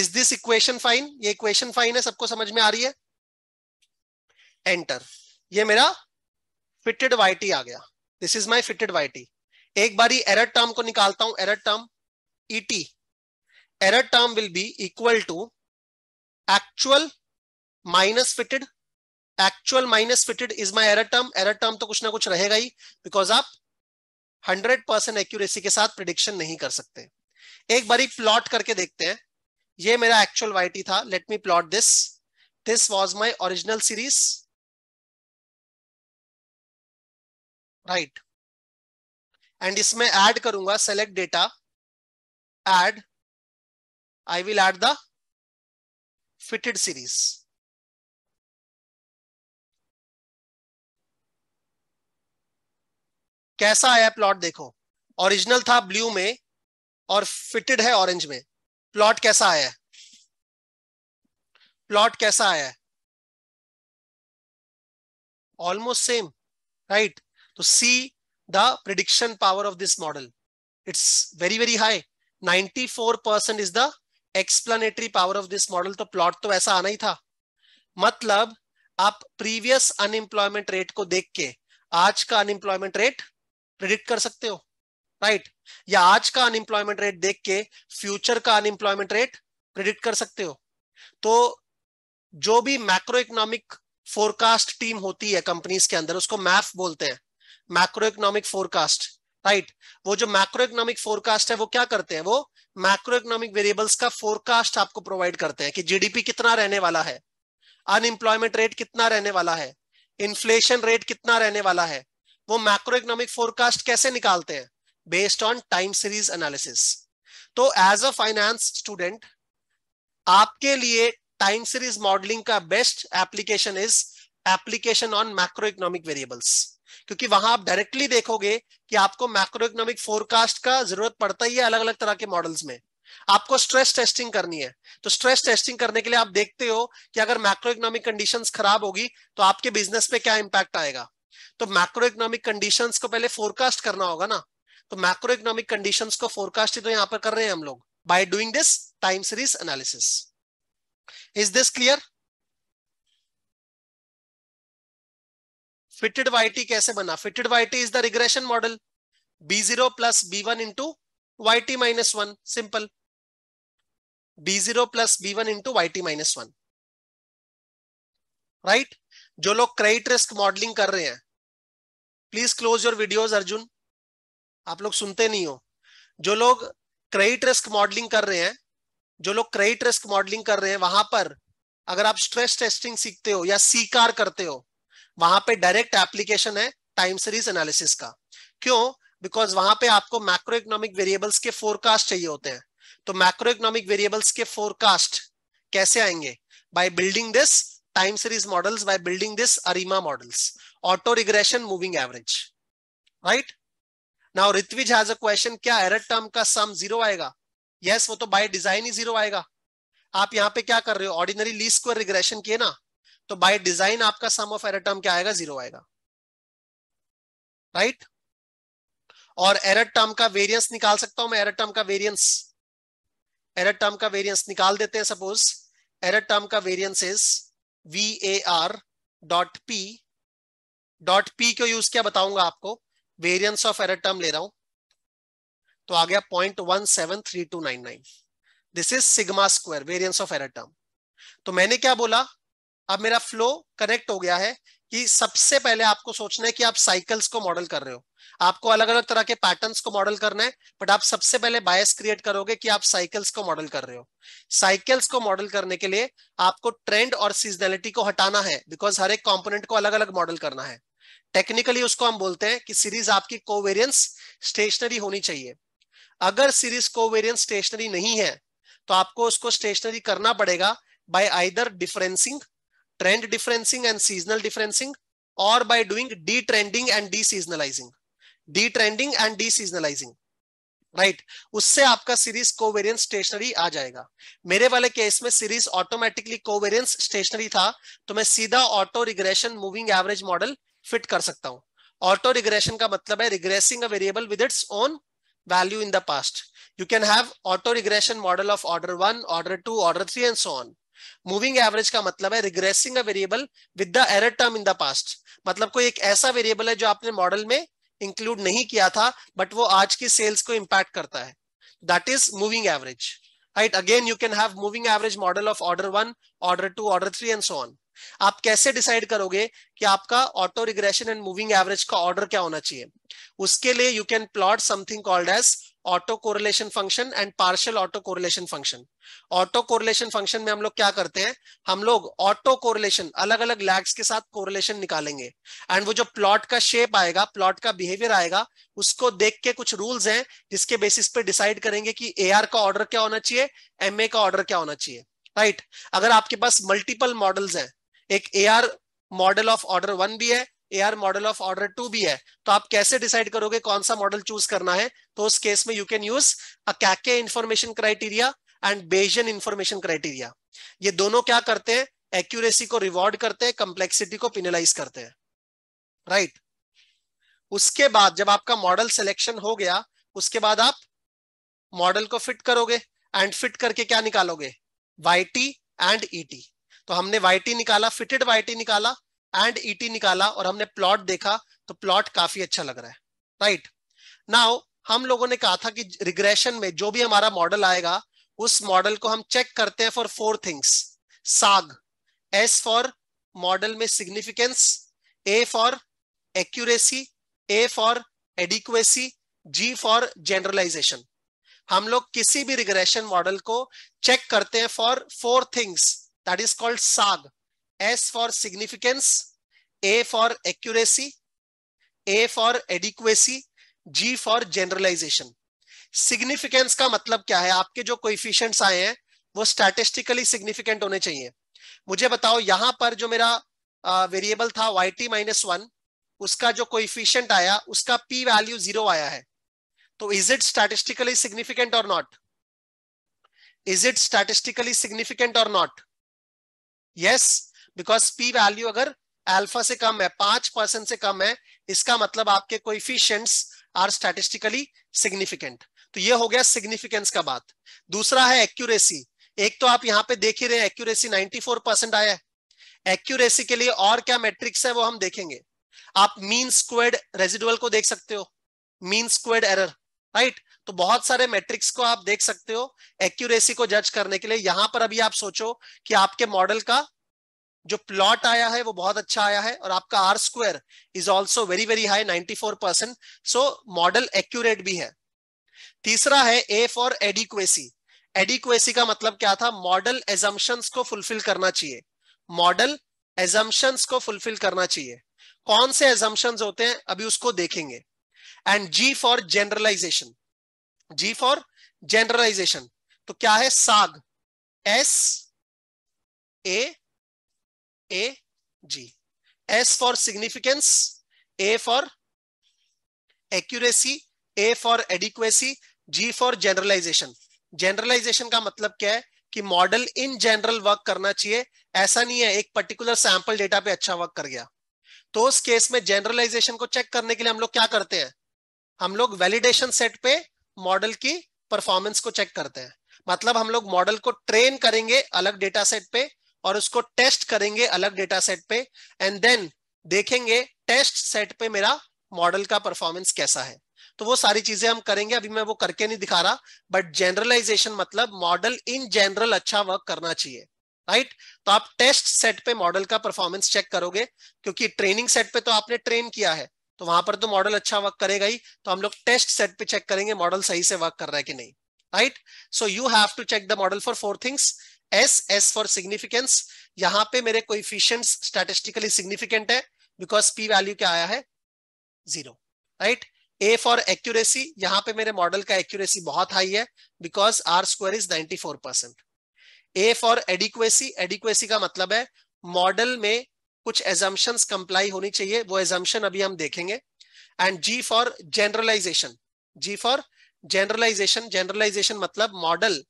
is this equation fine ये equation fine है सबको समझ में आ रही है enter ये मेरा फिटेड वाई आ गया this is my fitted Y एक बार ही एरर टर्म को निकालता हूं error term ET error term will be equal to actual minus fitted actual minus fitted is my error term error term तो कुछ ना कुछ रहेगा ही बिकॉज आप 100 परसेंट एक्यूरेसी के साथ प्रिडिक्शन नहीं कर सकते एक बारी प्लॉट करके देखते हैं ये मेरा एक्चुअल वाई था let me plot this this was my original series right and इसमें ऐड करूंगा select data add I will add the fitted series कैसा आया प्लॉट देखो ओरिजिनल था ब्लू में और फिटेड है ऑरेंज में प्लॉट कैसा आया है प्लॉट कैसा आया है almost same right So see the prediction power of this model. It's very, very high. 94% is the explanatory power of this model तो प्लॉट तो ऐसा आना ही था मतलब आप प्रीवियस अनएम्प्लॉयमेंट रेट को देख के आज का अनएम्प्लॉयमेंट रेट प्रिडिक्ट कर सकते हो राइट right? या आज का अनएम्प्लॉयमेंट रेट देख के फ्यूचर का अनएम्प्लॉयमेंट रेट प्रिडिक्ट कर सकते हो तो जो भी मैक्रो इकोनॉमिक फोरकास्ट टीम होती है कंपनीज के अंदर उसको मैफ बोलते हैं मैक्रो इकोनॉमिक फोरकास्ट राइट वो जो मैक्रो इकोनॉमिक फोरकास्ट है वो क्या करते हैं वो मैक्रो इकोनॉमिक वेरिएबल्स का फोरकास्ट आपको प्रोवाइड करते हैं कि जीडीपी कितना रहने वाला है अनएम्प्लॉयमेंट रेट कितना रहने वाला है इन्फ्लेशन रेट कितना रहने वाला है वो मैक्रो इकोनॉमिक फोरकास्ट कैसे निकालते हैं based on time series analysis तो एज अ फाइनेंस स्टूडेंट आपके लिए टाइम सीरीज मॉडलिंग का best application is application on macro economic variables क्योंकि वहां आप डायरेक्टली देखोगे कि आपको मैक्रो इकोनॉमिक फोरकास्ट का जरूरत पड़ता ही है अलग अलग तरह के मॉडल्स में आपको स्ट्रेस टेस्टिंग करनी है तो स्ट्रेस टेस्टिंग करने के लिए आप देखते हो कि अगर मैक्रो इकोनॉमिक कंडीशन खराब होगी तो आपके बिजनेस पे क्या इंपैक्ट आएगा तो मैक्रो इकोनॉमिक कंडीशन को पहले फोरकास्ट करना होगा ना तो मैक्रो इकोनॉमिक कंडीशन को फोरकास्ट ही तो यहां पर कर रहे हैं हम लोग by doing this time series analysis is this clear fitted YT कैसे बना fitted YT is the regression model B zero plus B one into Y T minus one simple B zero plus B one into Y T minus one right जो लोग credit risk modelling कर रहे हैं please close your videos Arjun आप लोग सुनते नहीं हो जो लोग क्रेडिट रिस्क मॉडलिंग कर रहे हैं जो लोग क्रेडिट रिस्क मॉडलिंग कर रहे हैं वहां पर अगर आप स्ट्रेस टेस्टिंग सीखते हो या सीकार करते हो वहां पे डायरेक्ट एप्लीकेशन है टाइम सीरीज एनालिसिस का क्यों बिकॉज वहां पे आपको मैक्रो इकोनॉमिक वेरिएबल्स के फोरकास्ट चाहिए होते हैं तो मैक्रो इकोनॉमिक वेरिएबल्स के फोरकास्ट कैसे आएंगे by building this time series models by building this ARIMA models auto regression moving average right now Ritvij has a question क्या एरर टर्म का सम जीरो आएगा यस yes, वो तो बाय डिजाइन ही जीरो आएगा आप यहां पे क्या कर रहे हो ऑर्डिनरी लीस्ट स्क्वायर रिग्रेशन किए ना तो बाय डिजाइन आपका सम ऑफ एरर टर्म क्या आएगा जीरो आएगा राइट right? और एरर टर्म का वेरियंस निकाल सकता हूं मैं एरर टर्म का वेरियंस एरर टर्म का वेरियंस निकाल देते हैं सपोज एरर टर्म का variance is V A R dot P dot P को यूज किया बताऊंगा आपको वेरियंस ऑफ एरर टर्म ले रहा हूं तो आ गया point one seven three two nine nine this is sigma square variance of error term तो मैंने क्या बोला अब मेरा फ्लो कनेक्ट हो गया है कि सबसे पहले आपको सोचना है कि आप साइकिल्स को मॉडल कर रहे हो आपको अलग अलग तरह के पैटर्न्स को मॉडल करना है बट आप सबसे पहले बायस क्रिएट करोगे कि आप साइकिल्स को मॉडल कर रहे हो साइकिल्स को मॉडल करने के लिए आपको ट्रेंड और सीजनैलिटी को हटाना है बिकॉज हर एक कॉम्पोनेंट को अलग अलग मॉडल करना है टेक्निकली उसको हम बोलते हैं कि सीरीज आपकी कोवेरियंस स्टेशनरी होनी चाहिए अगर सीरीज कोवेरियंस स्टेशनरी नहीं है तो आपको उसको स्टेशनरी करना पड़ेगा by either differencing trend differencing and seasonal differencing or by doing detrending and deseasonalizing detrending and deseasonalizing right right. उससे आपका सीरीज कोवेरियंस स्टेशनरी आ जाएगा मेरे वाले केस में सीरीज ऑटोमेटिकली कोवेरियंस स्टेशनरी था तो मैं सीधा auto regression moving average model fit कर सकता हूं ऑटो रिग्रेशन का मतलब है regressing a variable with its own value in the past you can have auto regression model of order one order two order three and so on moving average का मतलब है regressing a variable with the error term in the past मतलब कोई एक ऐसा variable है जो आपने मॉडल में इंक्लूड नहीं किया था बट वो आज की सेल्स को इम्पैक्ट करता है that is moving average right again you can have moving average model of order one order two order three and so on आप कैसे डिसाइड करोगे कि आपका auto regression and moving average का ऑर्डर क्या होना चाहिए उसके लिए you can plot something called as autocorrelation function and partial autocorrelation function autocorrelation function में हम लोग क्या करते हैं हम लोग ऑटोकोरिलेशन अलग अलग लैग्स के साथ कोरिलेशन निकालेंगे एंड वो जो प्लॉट का शेप आएगा प्लॉट का बिहेवियर आएगा उसको देख के कुछ रूल्स हैं जिसके बेसिस पे डिसाइड करेंगे कि ए का ऑर्डर क्या होना चाहिए एम का ऑर्डर क्या होना चाहिए राइट right? अगर आपके पास मल्टीपल मॉडल्स हैं एक A model of order one भी है AR model of order two भी है तो आप कैसे डिसाइड करोगे कौन सा मॉडल चूज करना है तो उस केस में you can use Akaike information criteria and Bayesian information criteria ये दोनों क्या करते हैं एक्यूरेसी को रिवॉर्ड करते हैं कंप्लेक्सिटी को पिनलाइज करते हैं राइट right? उसके बाद जब आपका मॉडल सिलेक्शन हो गया उसके बाद आप मॉडल को फिट करोगे एंड फिट करके क्या निकालोगे Y T and E T तो हमने वाई टी निकाला फिटेड वाई टी निकाला एंड ईटी e निकाला और हमने प्लॉट देखा तो प्लॉट काफी अच्छा लग रहा है राइट right? नाउ हम लोगों ने कहा था कि रिग्रेशन में जो भी हमारा मॉडल आएगा उस मॉडल को हम चेक करते हैं for four things SAAG S for model में significance A for accuracy A for adequacy G for generalisation हम लोग किसी भी रिग्रेशन मॉडल को चेक करते हैं for four things that is called SAAG S for significance, A for accuracy, A for adequacy, G for generalization. Significance का मतलब क्या है आपके जो कोइफिशियंट्स आए हैं वो स्टैटिस्टिकली सिग्निफिकेंट होने चाहिए मुझे बताओ यहां पर जो मेरा वेरिएबल था वाई टी माइनस वन उसका जो कोइफिशियंट आया उसका पी वैल्यू जीरो आया है तो इज इट स्टैटिस्टिकली सिग्निफिकेंट और not is it statistically significant और not yes because P value अगर अल्फा से कम है पांच परसेंट से कम है इसका मतलब आपके कोइफिशियंट्स आर स्टैटिस्टिकली सिग्निफिकेंट तो ये हो गया सिग्निफिकेंस का बात दूसरा है एक्यूरेसी एक तो आप यहाँ पे देख ही रहे हैं एक्यूरेसी 94 परसेंट आया है एक्यूरेसी के लिए और क्या मेट्रिक्स है वो हम देखेंगे आप मीन स्क्वेड रेजिडुअल को देख सकते हो मीन स्क्वेड एरर राइट तो बहुत सारे मैट्रिक्स को आप देख सकते हो एक्यूरेसी को जज करने के लिए यहां पर अभी आप सोचो कि आपके मॉडल का जो प्लॉट आया है वो बहुत अच्छा आया है और आपका R square is also very very high 94 percent so model accurate भी है तीसरा है ए फॉर एडिक्वेसी एडिक्वेसी का मतलब क्या था मॉडल एजम्पन्स को फुलफिल करना चाहिए मॉडल एजम्पन्स को फुलफिल करना चाहिए कौन से एजम्पन्स होते हैं अभी उसको देखेंगे and G for generalisation G for generalisation तो क्या है SAAG S A A, G. S for significance, A for accuracy, A for adequacy, G for generalization. Generalization का मतलब क्या है कि मॉडल इन जनरल वर्क करना चाहिए ऐसा नहीं है एक पर्टिकुलर सैंपल डेटा पे अच्छा वर्क कर गया तो उस केस में जनरलाइजेशन को चेक करने के लिए हम लोग क्या करते हैं हम लोग वैलिडेशन सेट पे मॉडल की परफॉर्मेंस को चेक करते हैं मतलब हम लोग मॉडल को ट्रेन करेंगे अलग डेटा सेट पे और उसको टेस्ट करेंगे अलग डेटा सेट पे एंड देन देखेंगे टेस्ट सेट पे मेरा मॉडल का परफॉर्मेंस कैसा है तो वो सारी चीजें हम करेंगे अभी मैं वो करके नहीं दिखा रहा बट जनरलाइजेशन मतलब मॉडल इन जनरल अच्छा वर्क करना चाहिए राइट right? तो आप टेस्ट सेट पे मॉडल का परफॉर्मेंस चेक करोगे क्योंकि ट्रेनिंग सेट पे तो आपने ट्रेन किया है तो वहां पर तो मॉडल अच्छा वर्क करेगा ही तो हम लोग टेस्ट सेट पे चेक करेंगे मॉडल सही से वर्क कर रहा है कि नहीं right so you have to check the model for four things S S for significance यहां पे मेरे कोइफिशियंट स्टैटिस्टिकली सिग्निफिकेंट है बिकॉज पी वैल्यू क्या आया है zero right A for accuracy यहां पे मेरे मॉडल का एक्यूरेसी बहुत हाई है because R square is 94 percent A for adequacy adequacy का मतलब है मॉडल में कुछ एजम्पन कंप्लाई होनी चाहिए वो एजम्पन अभी हम देखेंगे and G for generalisation G for generalisation generalisation मतलब मॉडल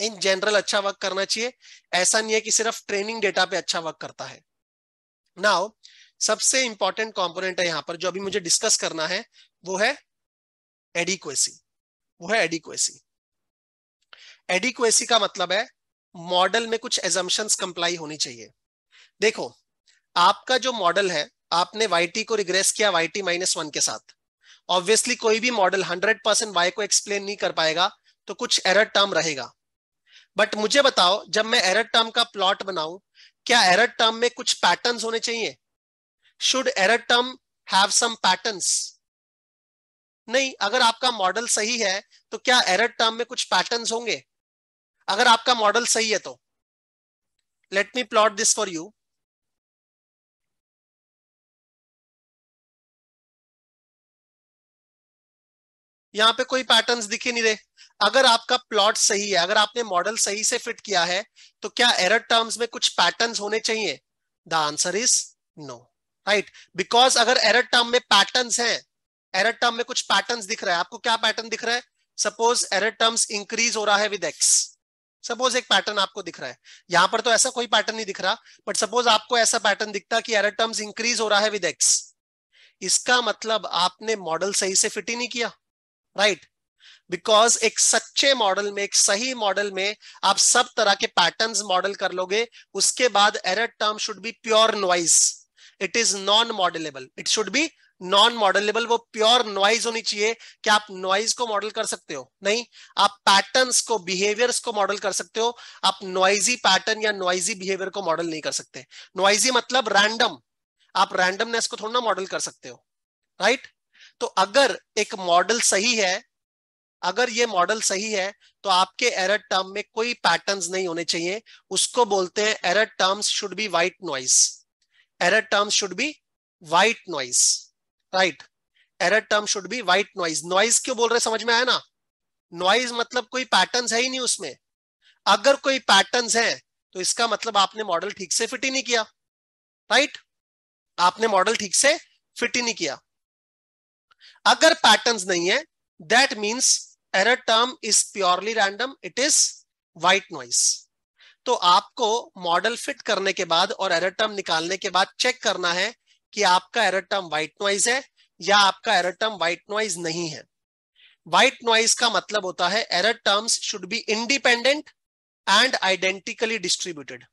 इन जनरल अच्छा वर्क करना चाहिए ऐसा नहीं है कि सिर्फ ट्रेनिंग डेटा पे अच्छा वर्क करता है नाउ सबसे इंपॉर्टेंट कंपोनेंट है यहां पर जो अभी मुझे डिस्कस करना है वो है एडिक्वेसी वो है एडिक्वेसी एडिक्वेसी का मतलब है मॉडल में कुछ एजम्पन्स कंप्लाई होनी चाहिए देखो आपका जो मॉडल है आपने वाई को रिग्रेस किया वाई टी के साथ ऑब्वियसली कोई भी मॉडल 100% परसेंट वाई को एक्सप्लेन नहीं कर पाएगा तो कुछ एरर टर्म रहेगा बट मुझे बताओ जब मैं एरर टर्म का प्लॉट बनाऊं क्या एरर टर्म में कुछ पैटर्न्स होने चाहिए should error term have some patterns नहीं अगर आपका मॉडल सही है तो क्या एरर टर्म में कुछ पैटर्न्स होंगे अगर आपका मॉडल सही है तो let me plot this for you यहां पे कोई पैटर्न्स दिखे नहीं रहे अगर आपका प्लॉट सही है अगर आपने मॉडल सही से फिट किया है तो क्या एरर टर्म्स में कुछ पैटर्न होने चाहिए the answer is no right because अगर एरर टर्म में पैटर्न है एरर टर्म में कुछ पैटर्न दिख रहा है आपको क्या पैटर्न दिख रहा है सपोज एरर टर्म्स इंक्रीज हो रहा है विद एक्स सपोज एक पैटर्न आपको दिख रहा है यहां पर तो ऐसा कोई पैटर्न नहीं दिख रहा बट सपोज आपको ऐसा पैटर्न दिखता कि एरर टर्म्स इंक्रीज हो रहा है विद एक्स इसका मतलब आपने मॉडल सही से फिट ही नहीं किया राइट right? बिकॉज एक सच्चे मॉडल में एक सही मॉडल में आप सब तरह के पैटर्न मॉडल कर लोगे उसके बाद error term should be pure noise it is non modelable it should be non modelable वो प्योर नॉइज होनी चाहिए कि आप नॉइज को मॉडल कर सकते हो नहीं आप पैटर्न को बिहेवियर्स को मॉडल कर सकते हो आप नॉइजी पैटर्न या नॉइजी बिहेवियर को मॉडल नहीं कर सकते नॉइजी मतलब रैंडम आप रैंडमनेस को थोड़ा ना मॉडल कर सकते हो राइट right? तो अगर एक मॉडल सही है अगर ये मॉडल सही है तो आपके एरर टर्म में कोई पैटर्न्स नहीं होने चाहिए उसको बोलते हैं error terms should be white noise error terms should be white noise right error term should be white noise noise क्यों बोल रहे समझ में आया ना नॉइज मतलब कोई पैटर्न है ही नहीं उसमें अगर कोई पैटर्न है तो इसका मतलब आपने मॉडल ठीक से फिट ही नहीं किया राइट right? आपने मॉडल ठीक से फिट ही नहीं किया अगर पैटर्न्स नहीं है that means error term is purely random it is white noise तो आपको मॉडल फिट करने के बाद और एरर टर्म निकालने के बाद चेक करना है कि आपका एरर टर्म व्हाइट नॉइज है या आपका एरर टर्म व्हाइट नॉइज नहीं है व्हाइट नॉइज का मतलब होता है error terms should be independent and identically distributed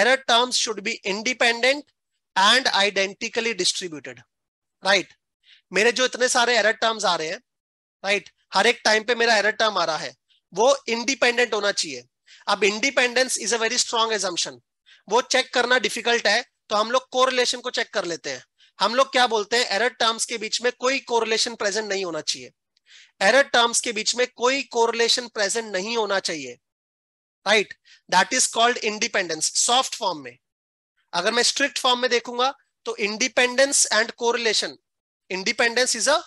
error terms should be independent and identically distributed right मेरे जो इतने सारे एरर टर्म्स आ रहे हैं राइट हर एक टाइम पे मेरा एरर टर्म आ रहा है वो इंडिपेंडेंट होना चाहिए अब independence is a very strong assumption वो चेक करना डिफिकल्ट है तो हम लोग कोरिलेशन को चेक कर लेते हैं हम लोग क्या बोलते हैं एरर टर्म्स के बीच में कोई कोरिलेशन प्रेजेंट नहीं होना चाहिए एरर टर्म्स के बीच में कोई कोरिलेशन प्रेजेंट नहीं होना चाहिए right that is called independence soft form में अगर मैं स्ट्रिक्ट फॉर्म में देखूंगा तो independence and correlation independence is a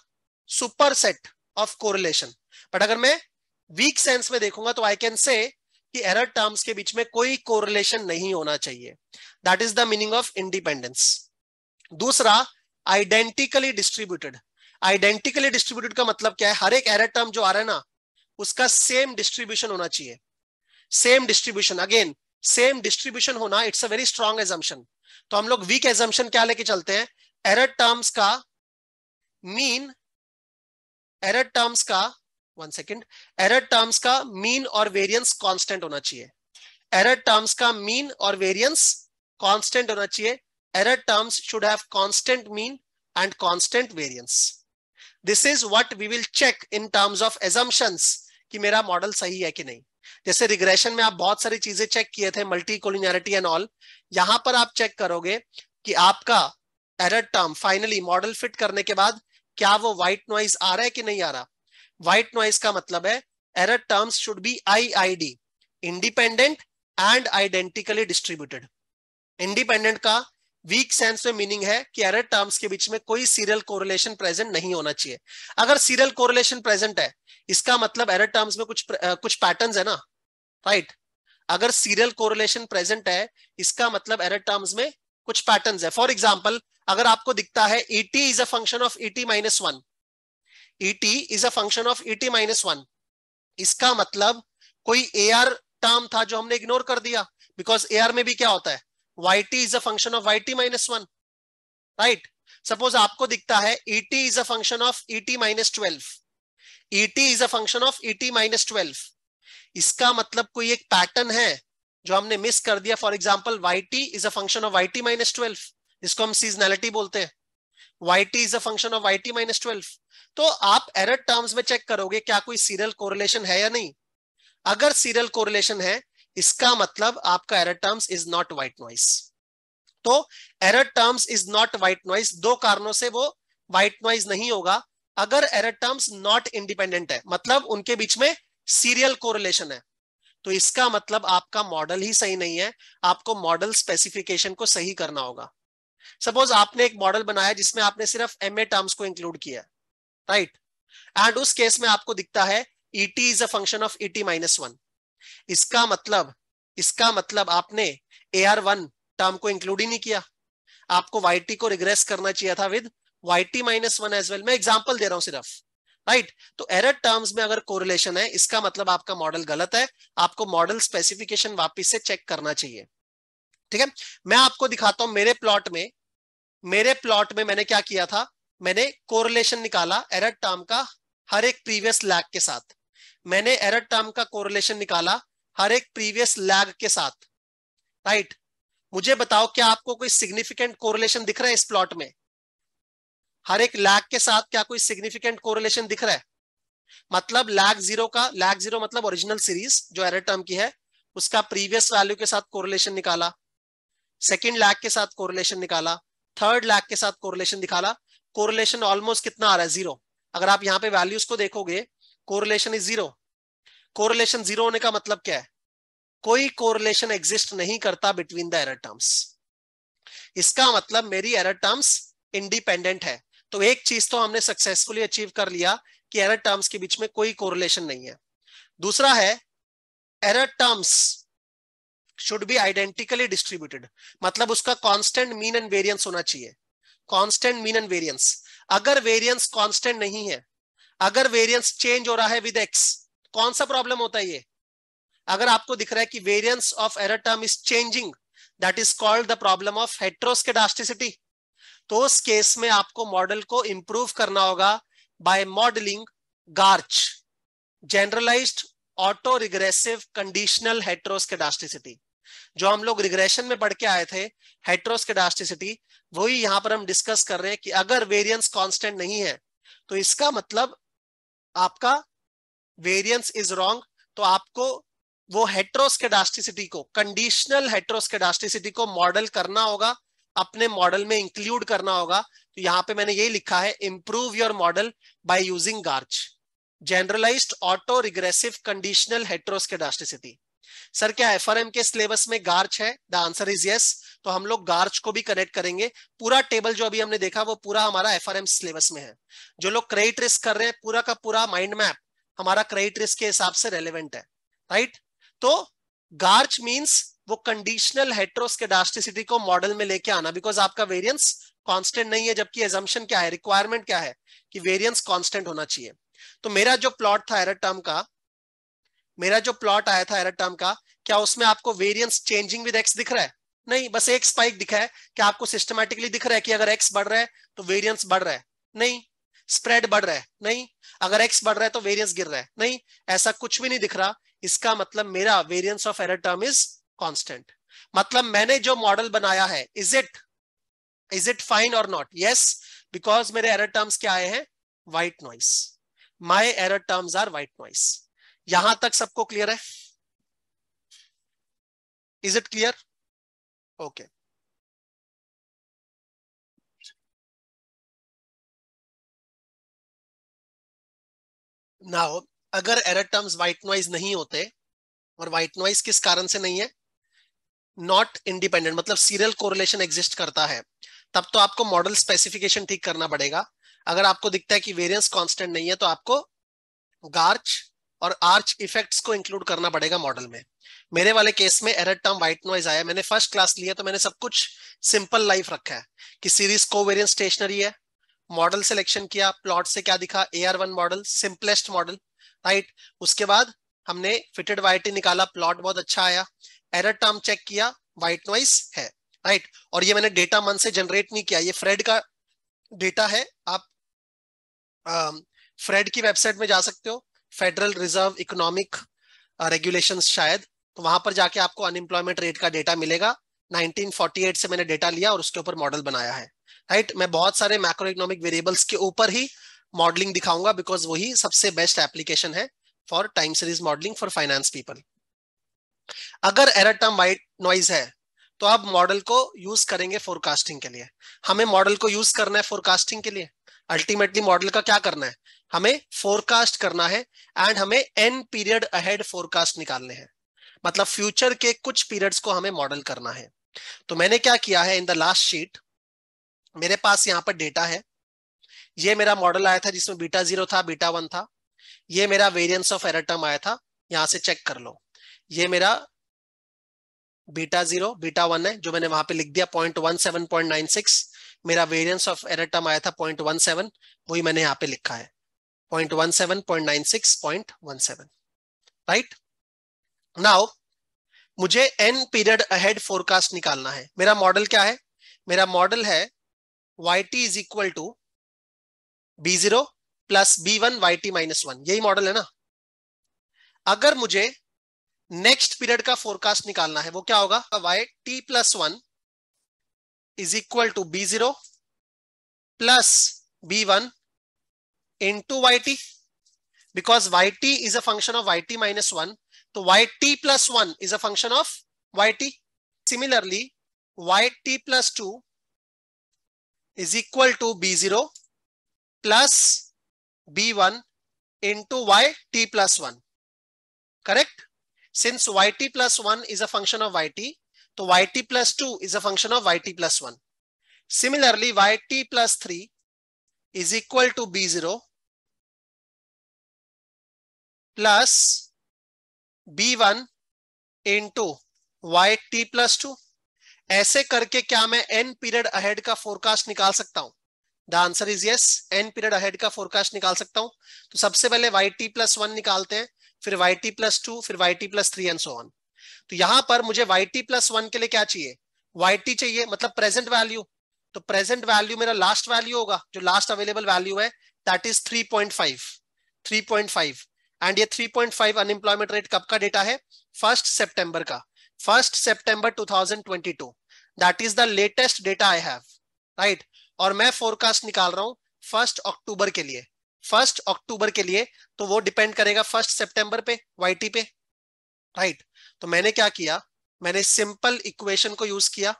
superset of correlation but अगर मैं वीक सेंस में देखूंगा तो आई कैन से कि एरर टर्म्स के बीच में कोई कोरिलेशन नहीं होना चाहिए that is the meaning of independence दूसरा आइडेंटिकली डिस्ट्रीब्यूटेड आइडेंटिकली डिस्ट्रीब्यूटेड का मतलब क्या है हर एक एरर टर्म जो आ रहा है ना उसका सेम डिस्ट्रीब्यूशन होना चाहिए same distribution again same distribution होना it's a very strong assumption तो हम लोग वीक एजम्पन क्या लेके चलते हैं एरर टर्म्स का मीन एरर टर्म्स का वन सेकेंड एरर टर्म्स का मीन और वेरियंस कॉन्स्टेंट होना चाहिए एरर टर्म्स का मीन और वेरियंस कॉन्स्टेंट होना चाहिए error terms should have constant mean and constant variance this is what we will check in terms of assumptions कि मेरा मॉडल सही है कि नहीं जैसे रिग्रेशन में आप बहुत सारी चीजें चेक किए थे मल्टी कोलिनियरिटी एंड ऑल यहां पर आप चेक करोगे कि आपका error term finally model fit करने के बाद क्या वो व्हाइट नॉइज आ रहा है कि नहीं आ रहा व्हाइट नॉइज का मतलब है error terms should be I I D independent and identically distributed independent का वीक सेंस में मीनिंग है कि एरर टर्म्स के बीच में कोई सीरियल कोरिलेशन प्रेजेंट नहीं होना चाहिए अगर सीरियल कोरिलेशन प्रेजेंट है इसका मतलब एरर टर्म्स में कुछ आ, कुछ पैटर्न्स है ना राइट right? अगर सीरियल कोरिलेशन प्रेजेंट है इसका मतलब एरर टर्म्स में कुछ पैटर्न्स है फॉर एग्जांपल अगर आपको दिखता है E T is a function of E T minus one E T is a function of E T minus one इसका मतलब कोई ए आर टर्म था जो हमने इग्नोर कर दिया बिकॉज ए आर में भी क्या होता है Y T is a function of Y T minus one right suppose आपको दिखता है E T is a function of E T minus twelve E T is a function of E T minus twelve इसका मतलब कोई एक pattern है जो हमने मिस कर दिया for example Y T is a function of Y T minus twelve इसको हम सीजनैलिटी बोलते हैं yt is a function of yt minus twelve तो आप एरर टर्म्स में चेक करोगे क्या कोई सीरियल कोरिलेशन है या नहीं अगर सीरियल कोरिलेशन है इसका मतलब आपका error terms is not white noise तो error terms is not white noise दो कारणों से वो व्हाइट नॉइज नहीं होगा अगर एरर टर्म्स नॉट इंडिपेंडेंट है मतलब उनके बीच में सीरियल कोरिलेशन है तो इसका मतलब आपका मॉडल ही सही नहीं है आपको मॉडल स्पेसिफिकेशन को सही करना होगा सपोज आपने एक मॉडल बनाया जिसमें आपने सिर्फ एम ए टर्म्स को इंक्लूड किया राइट right? एंड उस केस में आपको दिखता है et is a function of et minus one इसका मतलब इसका मतलब आपने ए आर वन टर्म को इंक्लूड ही नहीं किया आपको yt को रिग्रेस करना चाहिए था with yt minus one as well मैं एग्जाम्पल दे रहा हूं सिर्फ राइट right? तो एरर टर्म्स में अगर कोरिलेशन है इसका मतलब आपका मॉडल गलत है आपको मॉडल स्पेसिफिकेशन वापिस से चेक करना चाहिए ठीक है मैं आपको दिखाता हूं मेरे प्लॉट में मेरे प्लॉट में मैंने क्या किया था मैंने कोरिलेशन निकाला एरर टर्म का हर एक प्रीवियस लैग के साथ मैंने एरर टर्म का कोरिलेशन निकाला हर एक प्रीवियस लैग के साथ राइट मुझे बताओ क्या आपको कोई सिग्निफिकेंट कोरिलेशन दिख रहा है इस प्लॉट में हर एक लैग के साथ क्या कोई सिग्निफिकेंट कोरिलेशन दिख रहा है मतलब लैग जीरो का लैग जीरो मतलब ओरिजिनल सीरीज जो एरर टर्म की है उसका प्रीवियस वैल्यू के साथ कोरिलेशन निकाला सेकेंड लैक के साथ कोरिलेशन निकाला थर्ड लैक के साथ कोरिलेशन निकाला कोरिलेशन ऑलमोस्ट कितना आ रहा है जीरो अगर आप यहाँ पे वैल्यूज को देखोगे correlation is zero correlation zero होने का मतलब क्या है कोई कोरिलेशन एग्जिस्ट नहीं करता बिटवीन द एरर टर्म्स इसका मतलब मेरी एरर टर्म्स इंडिपेंडेंट है तो एक चीज तो हमने सक्सेसफुली अचीव कर लिया कि एरर टर्म्स के बीच में कोई कोरिलेशन नहीं है दूसरा है error terms should be identically distributed मतलब उसका कॉन्स्टेंट मीन एंड वेरियंस होना चाहिए कॉन्स्टेंट मीन एंड वेरियंस अगर वेरियंस कॉन्स्टेंट नहीं है अगर वेरियंस चेंज हो रहा है विद एक्स कौन सा प्रॉब्लम होता है ये अगर आपको दिख रहा है कि variance of error term is changing that is called the problem of heteroscedasticity तो उस केस में आपको मॉडल को इंप्रूव करना होगा by modelling GARCH generalised autoregressive conditional heteroscedasticity जो हम लोग रिग्रेशन में पढ़ के आए थे हेट्रोस्केडास्टिसिटी वही यहां पर हम डिस्कस कर रहे हैं कि अगर वेरियंस कॉन्स्टेंट नहीं है तो इसका मतलब आपका वेरियंस इज रॉन्ग तो आपको वो हेट्रोस्केडास्टिसिटी को कंडीशनल हेट्रोस्केडास्टिसिटी को मॉडल करना होगा अपने मॉडल में इंक्लूड करना होगा तो यहां पे मैंने यही लिखा है improve your model by using GARCH generalised autoregressive conditional heteroscedasticity sir क्या एफ के सिलेबस में गार्च है द आंसर इज यस तो हम लोग गार्च को भी कनेक्ट करेंगे पूरा टेबल जो अभी हमने देखा वो पूरा हमारा एफ सिलेबस में है जो लोग क्रेडिट रिस्क कर रहे हैं पूरा का पूरा माइंड मैप हमारा क्रेडिट रिस्क के हिसाब से रेलिवेंट है राइट तो गार्च मीन्स वो कंडीशनल हेट्रोस्केडास्टिसिटी को मॉडल में लेके आना बिकॉज आपका वेरियंस कॉन्स्टेंट नहीं है जबकि एजम्पन क्या है रिक्वायरमेंट क्या है कि वेरियंस कॉन्स्टेंट होना चाहिए तो मेरा जो प्लॉट था एरर टर्म का मेरा जो प्लॉट आया था एरर टर्म का क्या उसमें आपको वेरियंस चेंजिंग विद एक्स दिख रहा है नहीं बस एक स्पाइक दिखा है क्या आपको सिस्टमेटिकली दिख रहा है कि अगर एक्स बढ़ रहा है तो वेरियंस बढ़ रहा है नहीं स्प्रेड बढ़ रहा है नहीं अगर एक्स बढ़ रहा है तो वेरियंस गिर रहा है नहीं ऐसा कुछ भी नहीं दिख रहा इसका मतलब मेरा variance of error term is constant मतलब मैंने जो मॉडल बनाया है is it is it fine और नॉट यस बिकॉज मेरे एरर टर्म्स क्या आए हैं white noise my error terms are white noise यहां तक सबको क्लियर है is it clear okay now अगर एरर टर्म्स व्हाइट नॉइज नहीं होते और व्हाइट नॉइज किस कारण से नहीं है नॉट इंडिपेंडेंट मतलब सीरियल कोरिलेशन एग्जिस्ट करता है तब तो आपको मॉडल स्पेसिफिकेशन ठीक करना पड़ेगा अगर आपको दिखता है कि वेरियंस कांस्टेंट नहीं है तो आपको गार्च और आर्च इफेक्ट्स को इंक्लूड करना पड़ेगा मॉडल में मेरे वाले केस में एरर टर्म व्हाइट नॉइज आया मैंने फर्स्ट क्लास लिया तो मैंने सब कुछ सिंपल लाइफ रखा है कि सीरीज कोवेरियंट स्टेशनरी है मॉडल सिलेक्शन किया प्लॉट से क्या दिखा A R one model simplest model right उसके बाद हमने फिटेड वाइट निकाला प्लॉट बहुत अच्छा आया एरर टर्म चेक किया व्हाइट नॉइस है राइट और ये मैंने डेटा मन से जनरेट नहीं किया ये फ्रेड का डेटा है आप फ्रेड की वेबसाइट में जा सकते हो फेडरल रिजर्व इकोनॉमिक रेगुलेशन शायद तो वहां पर जाके आपको अनएम्प्लॉयमेंट रेट का डेटा मिलेगा 1948 से मैंने डेटा लिया और उसके ऊपर मॉडल बनाया है राइट मैं बहुत सारे मैक्रो इकोनॉमिक वेरिएबल्स के ऊपर ही मॉडलिंग दिखाऊंगा बिकॉज वही सबसे बेस्ट एप्लीकेशन है for time series modelling for finance people अगर एरर टर्म वाइट नॉइज है तो आप मॉडल को यूज करेंगे फोरकास्टिंग के लिए हमें मॉडल को यूज करना है फोरकास्टिंग के लिए अल्टीमेटली मॉडल का क्या करना है हमें फोरकास्ट करना है एंड हमें एन पीरियड अहेड फोरकास्ट निकालने हैं मतलब फ्यूचर के कुछ पीरियड्स को हमें मॉडल करना है तो मैंने क्या किया है इन द लास्ट शीट मेरे पास यहाँ पर डेटा है ये मेरा मॉडल आया था जिसमें बीटा जीरो था बीटा वन था ये मेरा वेरियंस ऑफ एरटम आया था यहां से चेक कर लो ये मेरा बीटा जीरो बीटा वन है जो मैंने वहां पे लिख दिया point one seven point nine six मेरा वेरियंस ऑफ एरटम आया था पॉइंट वन सेवन वही मैंने यहाँ पे लिखा है 0.17, राइट नाउ मुझे एन पीरियड अहेड फोरकास्ट निकालना है मेरा मॉडल क्या है मेरा मॉडल है Y T is equal to B zero plus B one Y T minus one यही मॉडल है ना अगर मुझे नेक्स्ट पीरियड का फोरकास्ट निकालना है वो क्या होगा Y T plus one is equal to B zero plus B one into yt because yt is a function of yt minus 1. So yt plus 1 is a function of yt. Similarly, yt plus 2 is equal to b0 plus b1 into yt plus 1. Correct? Since yt plus 1 is a function of yt, so yt plus 2 is a function of yt plus 1. Similarly, yt plus 3 is equal to b0 plus B one into Y T plus two ऐसे करके क्या मैं N period ahead का forecast निकाल सकता हूं the answer is yes N period ahead का forecast निकाल सकता हूं तो सबसे पहले वाई टी प्लस वन निकालते हैं फिर वाई टी प्लस टू फिर Y T plus three and so on तो यहां पर मुझे वाई टी प्लस वन के लिए क्या चाहिए वाई टी चाहिए मतलब प्रेजेंट वैल्यू तो प्रेजेंट वैल्यू मेरा लास्ट वैल्यू होगा जो लास्ट अवेलेबल वैल्यू है that is three point five three point five and ये 3.5 अनएम्प्लॉयमेंट रेट कब का डेटा है फर्स्ट सितंबर का फर्स्ट सितंबर 2022 that is the latest data I have right और मैं फोरकास्ट निकाल रहा हूं फर्स्ट अक्टूबर के लिए फर्स्ट अक्टूबर के लिए तो वो डिपेंड करेगा फर्स्ट सितंबर पे वाई पे राइट right. तो मैंने क्या किया मैंने सिंपल इक्वेशन को यूज किया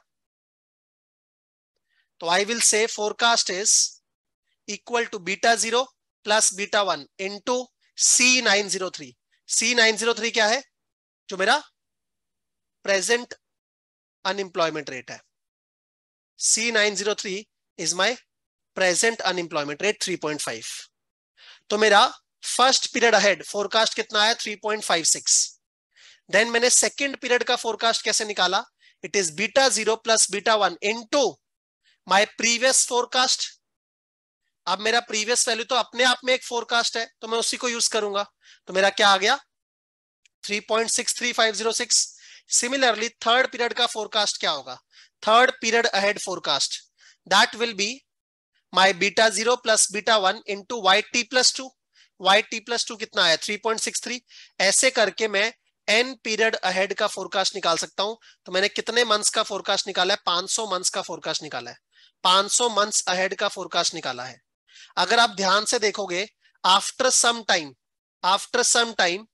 तो I will say forecast is equal to beta zero plus beta one into C903 C903 क्या है जो मेरा प्रेजेंट अनएम्प्लॉयमेंट रेट है C903 is my present unemployment rate three point five तो मेरा फर्स्ट पीरियड अहेड फोरकास्ट कितना है six then मैंने सेकेंड पीरियड का फोरकास्ट कैसे निकाला it is beta zero plus beta one into my previous forecast अब मेरा प्रीवियस वैल्यू तो अपने आप में एक फोरकास्ट है तो मैं उसी को यूज करूंगा तो मेरा क्या आ गया 3.63506 सिमिलरली थर्ड पीरियड का फोरकास्ट क्या होगा third period ahead forecast that will be my beta zero plus beta one into Y T plus two Y T plus two कितना सिक्स 3.63 ऐसे करके मैं एन पीरियड अहेड का फोरकास्ट निकाल सकता हूं तो मैंने कितने मंथ्स का फोरकास्ट निकाला है 500 मंथ्स का फोरकास्ट निकाला है 500 मंथ्स अहेड का फोरकास्ट निकाला है अगर आप ध्यान से देखोगे after some time after some time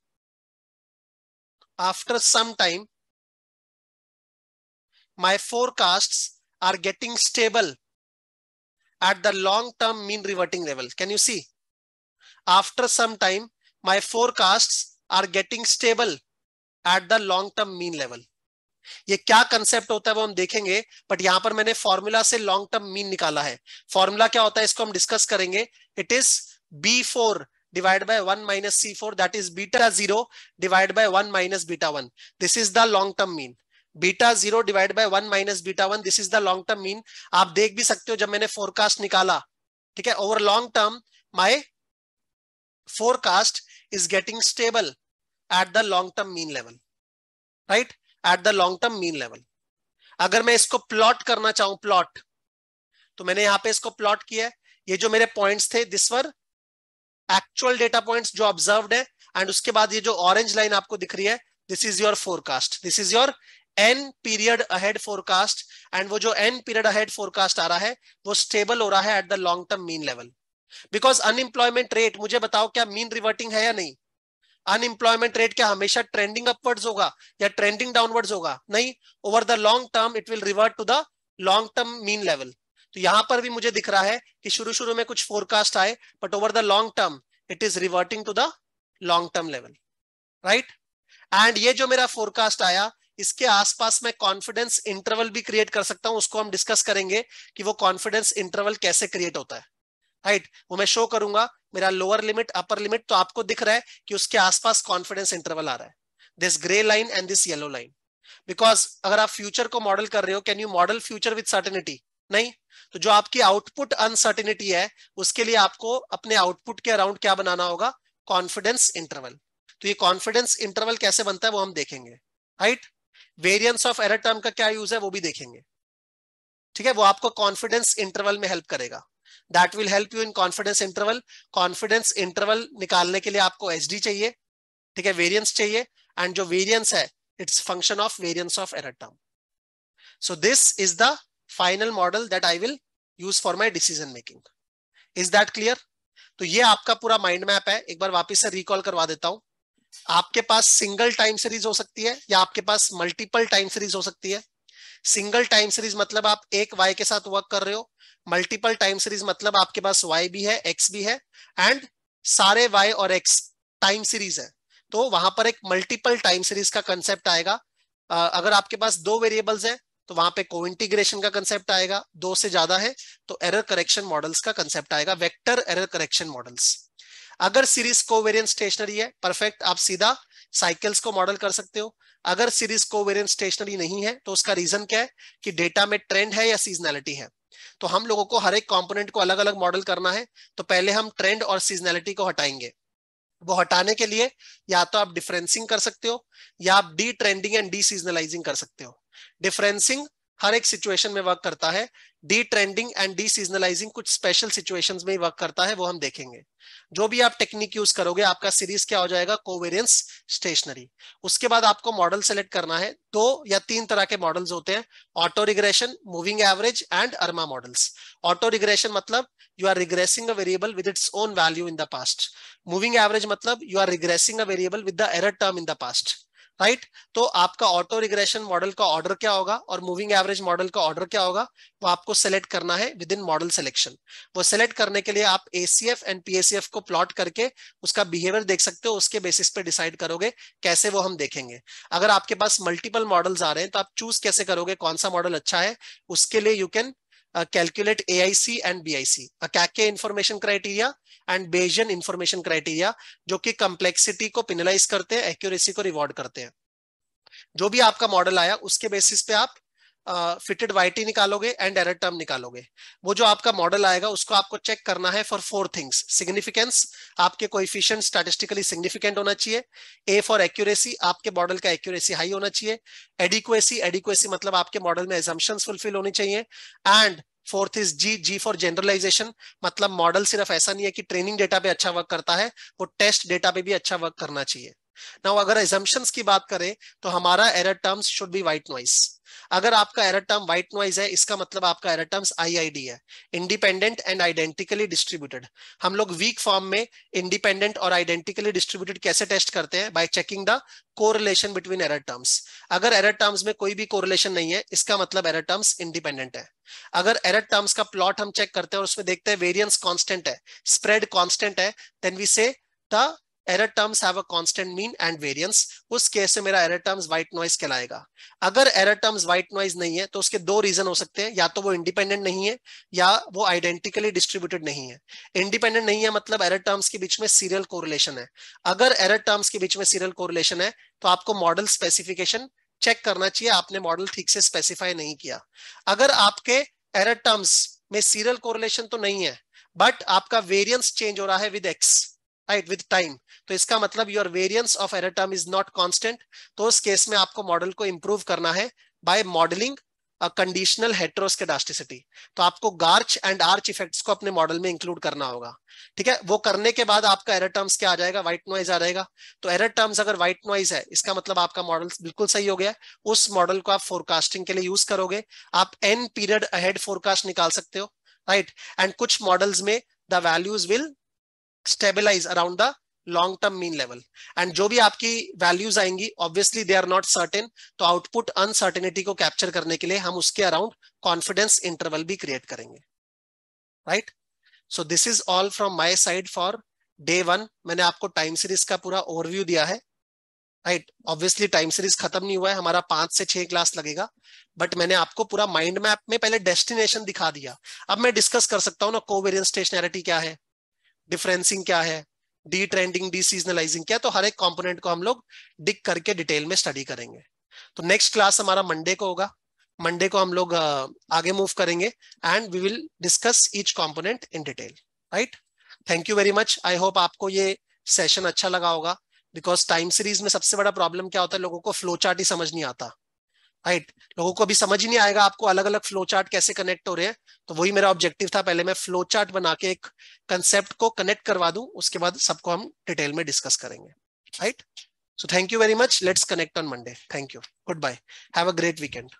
after some time my forecast are getting stable at the long term mean reverting level can you see after some time my forecast are getting stable at the long term mean level ये क्या concept होता है वो हम देखेंगे but यहां पर मैंने फॉर्मूला से लॉन्ग टर्म मीन निकाला है फॉर्मूला क्या होता है इसको हम डिस्कस करेंगे it is B four by one minus C four that is beta zero divide by one minus beta one this is the long term mean beta zero divide by one minus beta one this is the long term mean आप देख भी सकते हो जब मैंने forecast निकाला ठीक है over long term my forecast is getting stable at the long term mean level right right? At the long term mean level अगर मैं इसको प्लॉट करना चाहूं प्लॉट तो मैंने यहां पे इसको प्लॉट किया है ये जो मेरे पॉइंट्स थे this were actual data points जो ऑब्जर्व है एंड उसके बाद ये जो ऑरेंज लाइन आपको दिख रही है this is your forecast this is your N period ahead forecast and वो जो एन पीरियड अहेड फोरकास्ट आ रहा है वो स्टेबल हो रहा है at the long term mean level because unemployment rate मुझे बताओ क्या मीन रिवर्टिंग है या नहीं अनएम्प्लॉयमेंट रेट क्या हमेशा ट्रेंडिंग अपवर्ड्स होगा या ट्रेंडिंग डाउनवर्ड्स होगा नहीं over the long term it will revert to the long term mean level तो यहां पर भी मुझे दिख रहा है कि शुरू शुरू में कुछ फोरकास्ट आए but over the long term it is reverting to the long term level right and ये जो मेरा फोरकास्ट आया इसके आसपास मैं कॉन्फिडेंस इंटरवल भी क्रिएट कर सकता हूं उसको हम डिस्कस करेंगे कि वो कॉन्फिडेंस इंटरवल कैसे क्रिएट होता है राइट वो मैं शो करूंगा मेरा लोअर लिमिट अपर लिमिट तो आपको दिख रहा है कि उसके आसपास कॉन्फिडेंस इंटरवल आ रहा है this grey line and this yellow line because अगर आप फ्यूचर को मॉडल कर रहे हो can you model future with certainty नहीं तो जो आपकी आउटपुट अनसर्टेनिटी है उसके लिए आपको अपने आउटपुट के अराउंड क्या बनाना होगा कॉन्फिडेंस इंटरवल तो ये कॉन्फिडेंस इंटरवल कैसे बनता है वो हम देखेंगे right variance of error term का क्या यूज है वो भी देखेंगे ठीक है वो आपको कॉन्फिडेंस इंटरवल में हेल्प करेगा that will help you in confidence interval confidence interval निकालने के लिए आपको एच चाहिए ठीक है वेरियंस चाहिए एंड जो वेरियंस है it's function of variance of error term so this is the final model that I will use for my decision making is that clear तो ये आपका पूरा माइंड मैप है एक बार वापिस से रिकॉल करवा देता हूं आपके पास सिंगल टाइम सीरीज हो सकती है या आपके पास मल्टीपल टाइम सीरीज हो सकती है सिंगल टाइम सीरीज मतलब आप एक वाई के साथ वर्क कर रहे हो मल्टीपल टाइम सीरीज मतलब आपके पास वाई भी है एक्स भी है एंड सारे वाई और एक्स टाइम सीरीज है तो वहां पर एक मल्टीपल टाइम सीरीज का कंसेप्ट आएगा अगर आपके पास दो वेरिएबल्स है तो वहां पे को इंटीग्रेशन का कंसेप्ट आएगा दो से ज्यादा है तो एरर करेक्शन मॉडल्स का कंसेप्ट आएगा वेक्टर एरर करेक्शन मॉडल्स अगर सीरीज वेरियंट स्टेशनरी है परफेक्ट आप सीधा साइकिल्स को मॉडल कर सकते हो अगर सीरीज वेरियंट स्टेशनरी नहीं है तो उसका रीजन क्या है कि डेटा में ट्रेंड है या सीजनैलिटी है तो हम लोगों को हर एक कंपोनेंट को अलग अलग मॉडल करना है तो पहले हम ट्रेंड और सीजनैलिटी को हटाएंगे वो हटाने के लिए या तो आप डिफरेंसिंग कर सकते हो या आप detrending and deseasonalising कर सकते हो डिफरेंसिंग हर एक सिचुएशन में वर्क करता है डी ट्रेंडिंग एंड डी सीजनलाइजिंग कुछ स्पेशल सिचुएशंस में वर्क करता है वो हम देखेंगे जो भी आप टेक्निक यूज करोगे आपका सीरीज क्या हो जाएगा कोवेरियंस स्टेशनरी उसके बाद आपको मॉडल सेलेक्ट करना है दो या तीन तरह के मॉडल्स होते हैं auto regression moving average and ARMA models auto autoregression मतलब you are regressing a variable with its own value in the past moving average मतलब you are regressing a variable with the error term in the past right तो आपका auto regression model का order क्या होगा और moving average model का order क्या होगा वो आपको सेलेक्ट करना है विद इन मॉडल सिलेक्शन वो सेलेक्ट करने के लिए आप एसीएफ एंड पीएसीएफ को प्लॉट करके उसका बिहेवियर देख सकते हो उसके बेसिस पे डिसाइड करोगे कैसे वो हम देखेंगे अगर आपके पास मल्टीपल मॉडल्स आ रहे हैं तो आप चूज कैसे करोगे कौन सा मॉडल अच्छा है उसके लिए you can uh, calculate AIC and BIC, a CACA information criteria and Bayesian information criteria, जो कि complexity को penalize करते हैं accuracy को reward करते हैं जो भी आपका मॉडल आया उसके बेसिस पे आप फिटेड वाइटी निकालोगे एंड एरर टर्म निकालोगे वो जो आपका मॉडल आएगा उसको आपको चेक करना है फॉर फोर थिंग्स सिग्निफिकेंस आपके कोइफिशियंट स्टैटिस्टिकली सिग्निफिकेंट होना चाहिए ए फॉर एक्यूरेसी आपके मॉडल का एक्यूरेसी हाई होना चाहिए एडिक्वेसी एडिक्वेसी मतलब आपके मॉडल में एजम्पन फुलफिल होनी चाहिए and fourth is G G for generalisation मतलब मॉडल सिर्फ ऐसा नहीं है कि ट्रेनिंग डेटा पे अच्छा वर्क करता है वो टेस्ट डेटा पे भी अच्छा वर्क करना चाहिए नाउ अगर एजम्पन्स की बात करें तो हमारा error terms should be white noise अगर आपका एरर टर्म व्हाइट नॉइज है इसका मतलब आपका एरर टर्म्स आईआईडी है इंडिपेंडेंट एंड आइडेंटिकली डिस्ट्रीब्यूटेड हम लोग वीक फॉर्म में इंडिपेंडेंट और आइडेंटिकली डिस्ट्रीब्यूटेड कैसे टेस्ट करते हैं by checking the correlation between error terms अगर एरर टर्म्स में कोई भी कोरिलेशन नहीं है इसका मतलब एरर टर्म्स इंडिपेंडेंट है अगर एरर टर्म्स का प्लॉट हम चेक करते हैं और उसमें देखते हैं वेरियंस कांस्टेंट है स्प्रेड कांस्टेंट है then we say the error terms have a constant mean and variance उस केस से मेरा एरर टर्म्स व्हाइट नॉइस कहलाएगा अगर एरर टर्म्स व्हाइट नॉइस नहीं है तो उसके दो रीजन हो सकते हैं या तो वो इंडिपेंडेंट नहीं है या वो आइडेंटिकली डिस्ट्रीब्यूटेड नहीं है इंडिपेंडेंट नहीं है मतलब एरर टर्म्स के बीच में सीरियल कोरिलेशन है अगर एरर टर्म्स के बीच में सीरियल कोरिलेशन है तो आपको मॉडल स्पेसिफिकेशन चेक करना चाहिए आपने मॉडल ठीक से स्पेसिफाई नहीं किया अगर आपके एरर टर्म्स में सीरियल कोरिलेशन तो नहीं है बट आपका वेरियंस चेंज हो रहा है with X right with time तो इसका मतलब your variance of error term is not constant तो उस केस में आपको मॉडल को इंप्रूव करना है बाय मॉडलिंग कंडीशनल हेट्रोस्केडास्टिसिटी तो आपको गार्च एंड आर्च इफेक्ट्स को अपने मॉडल में इंक्लूड करना होगा ठीक है वो करने के बाद आपका एरर टर्म्स क्या आ जाएगा व्हाइट नॉइज आ जाएगा तो एरर टर्म्स अगर व्हाइट नॉइज है इसका मतलब आपका मॉडल बिल्कुल सही हो गया उस मॉडल को आप फोरकास्टिंग के लिए यूज करोगे आप एन पीरियड अहेड फोरकास्ट निकाल सकते हो राइट right? एंड कुछ मॉडल्स में the values will stabilize around the long term mean level and jo bhi आपकी वैल्यूज आएंगी obviously they are not certain तो आउटपुट uncertainty को कैप्चर करने के लिए हम उसके अराउंड कॉन्फिडेंस इंटरवल भी क्रिएट करेंगे right so this is all from my side for day one मैंने आपको टाइम सीरीज का पूरा ओवरव्यू दिया है राइट ऑब्वियसली टाइम सीरीज खत्म नहीं हुआ है हमारा पांच से छह क्लास लगेगा बट मैंने आपको पूरा माइंड मैप में पहले डेस्टिनेशन दिखा दिया अब मैं डिस्कस कर सकता हूं ना कोवेरियन स्टेशनैरिटी क्या है डिफरेंसिंग क्या है डी ट्रेंडिंग डी सीजनलाइजिंग क्या तो हर एक कॉम्पोनेंट को हम लोग डिक करके डिटेल में स्टडी करेंगे तो नेक्स्ट क्लास हमारा मंडे को होगा मंडे को हम लोग आगे मूव करेंगे and we will discuss each component in detail right thank you very much I hope आपको ये सेशन अच्छा लगा होगा बिकॉज टाइम सीरीज में सबसे बड़ा प्रॉब्लम क्या होता है लोगों को फ्लो चार्ट ही समझ नहीं आता राइट लोगों को अभी समझ ही नहीं आएगा आपको अलग अलग फ्लो चार्ट कैसे कनेक्ट हो रहे हैं तो वही मेरा ऑब्जेक्टिव था पहले मैं फ्लो चार्ट बना के एक कंसेप्ट को कनेक्ट करवा दूं उसके बाद सबको हम डिटेल में डिस्कस करेंगे right so thank you very much let's connect on Monday thank you goodbye have a great weekend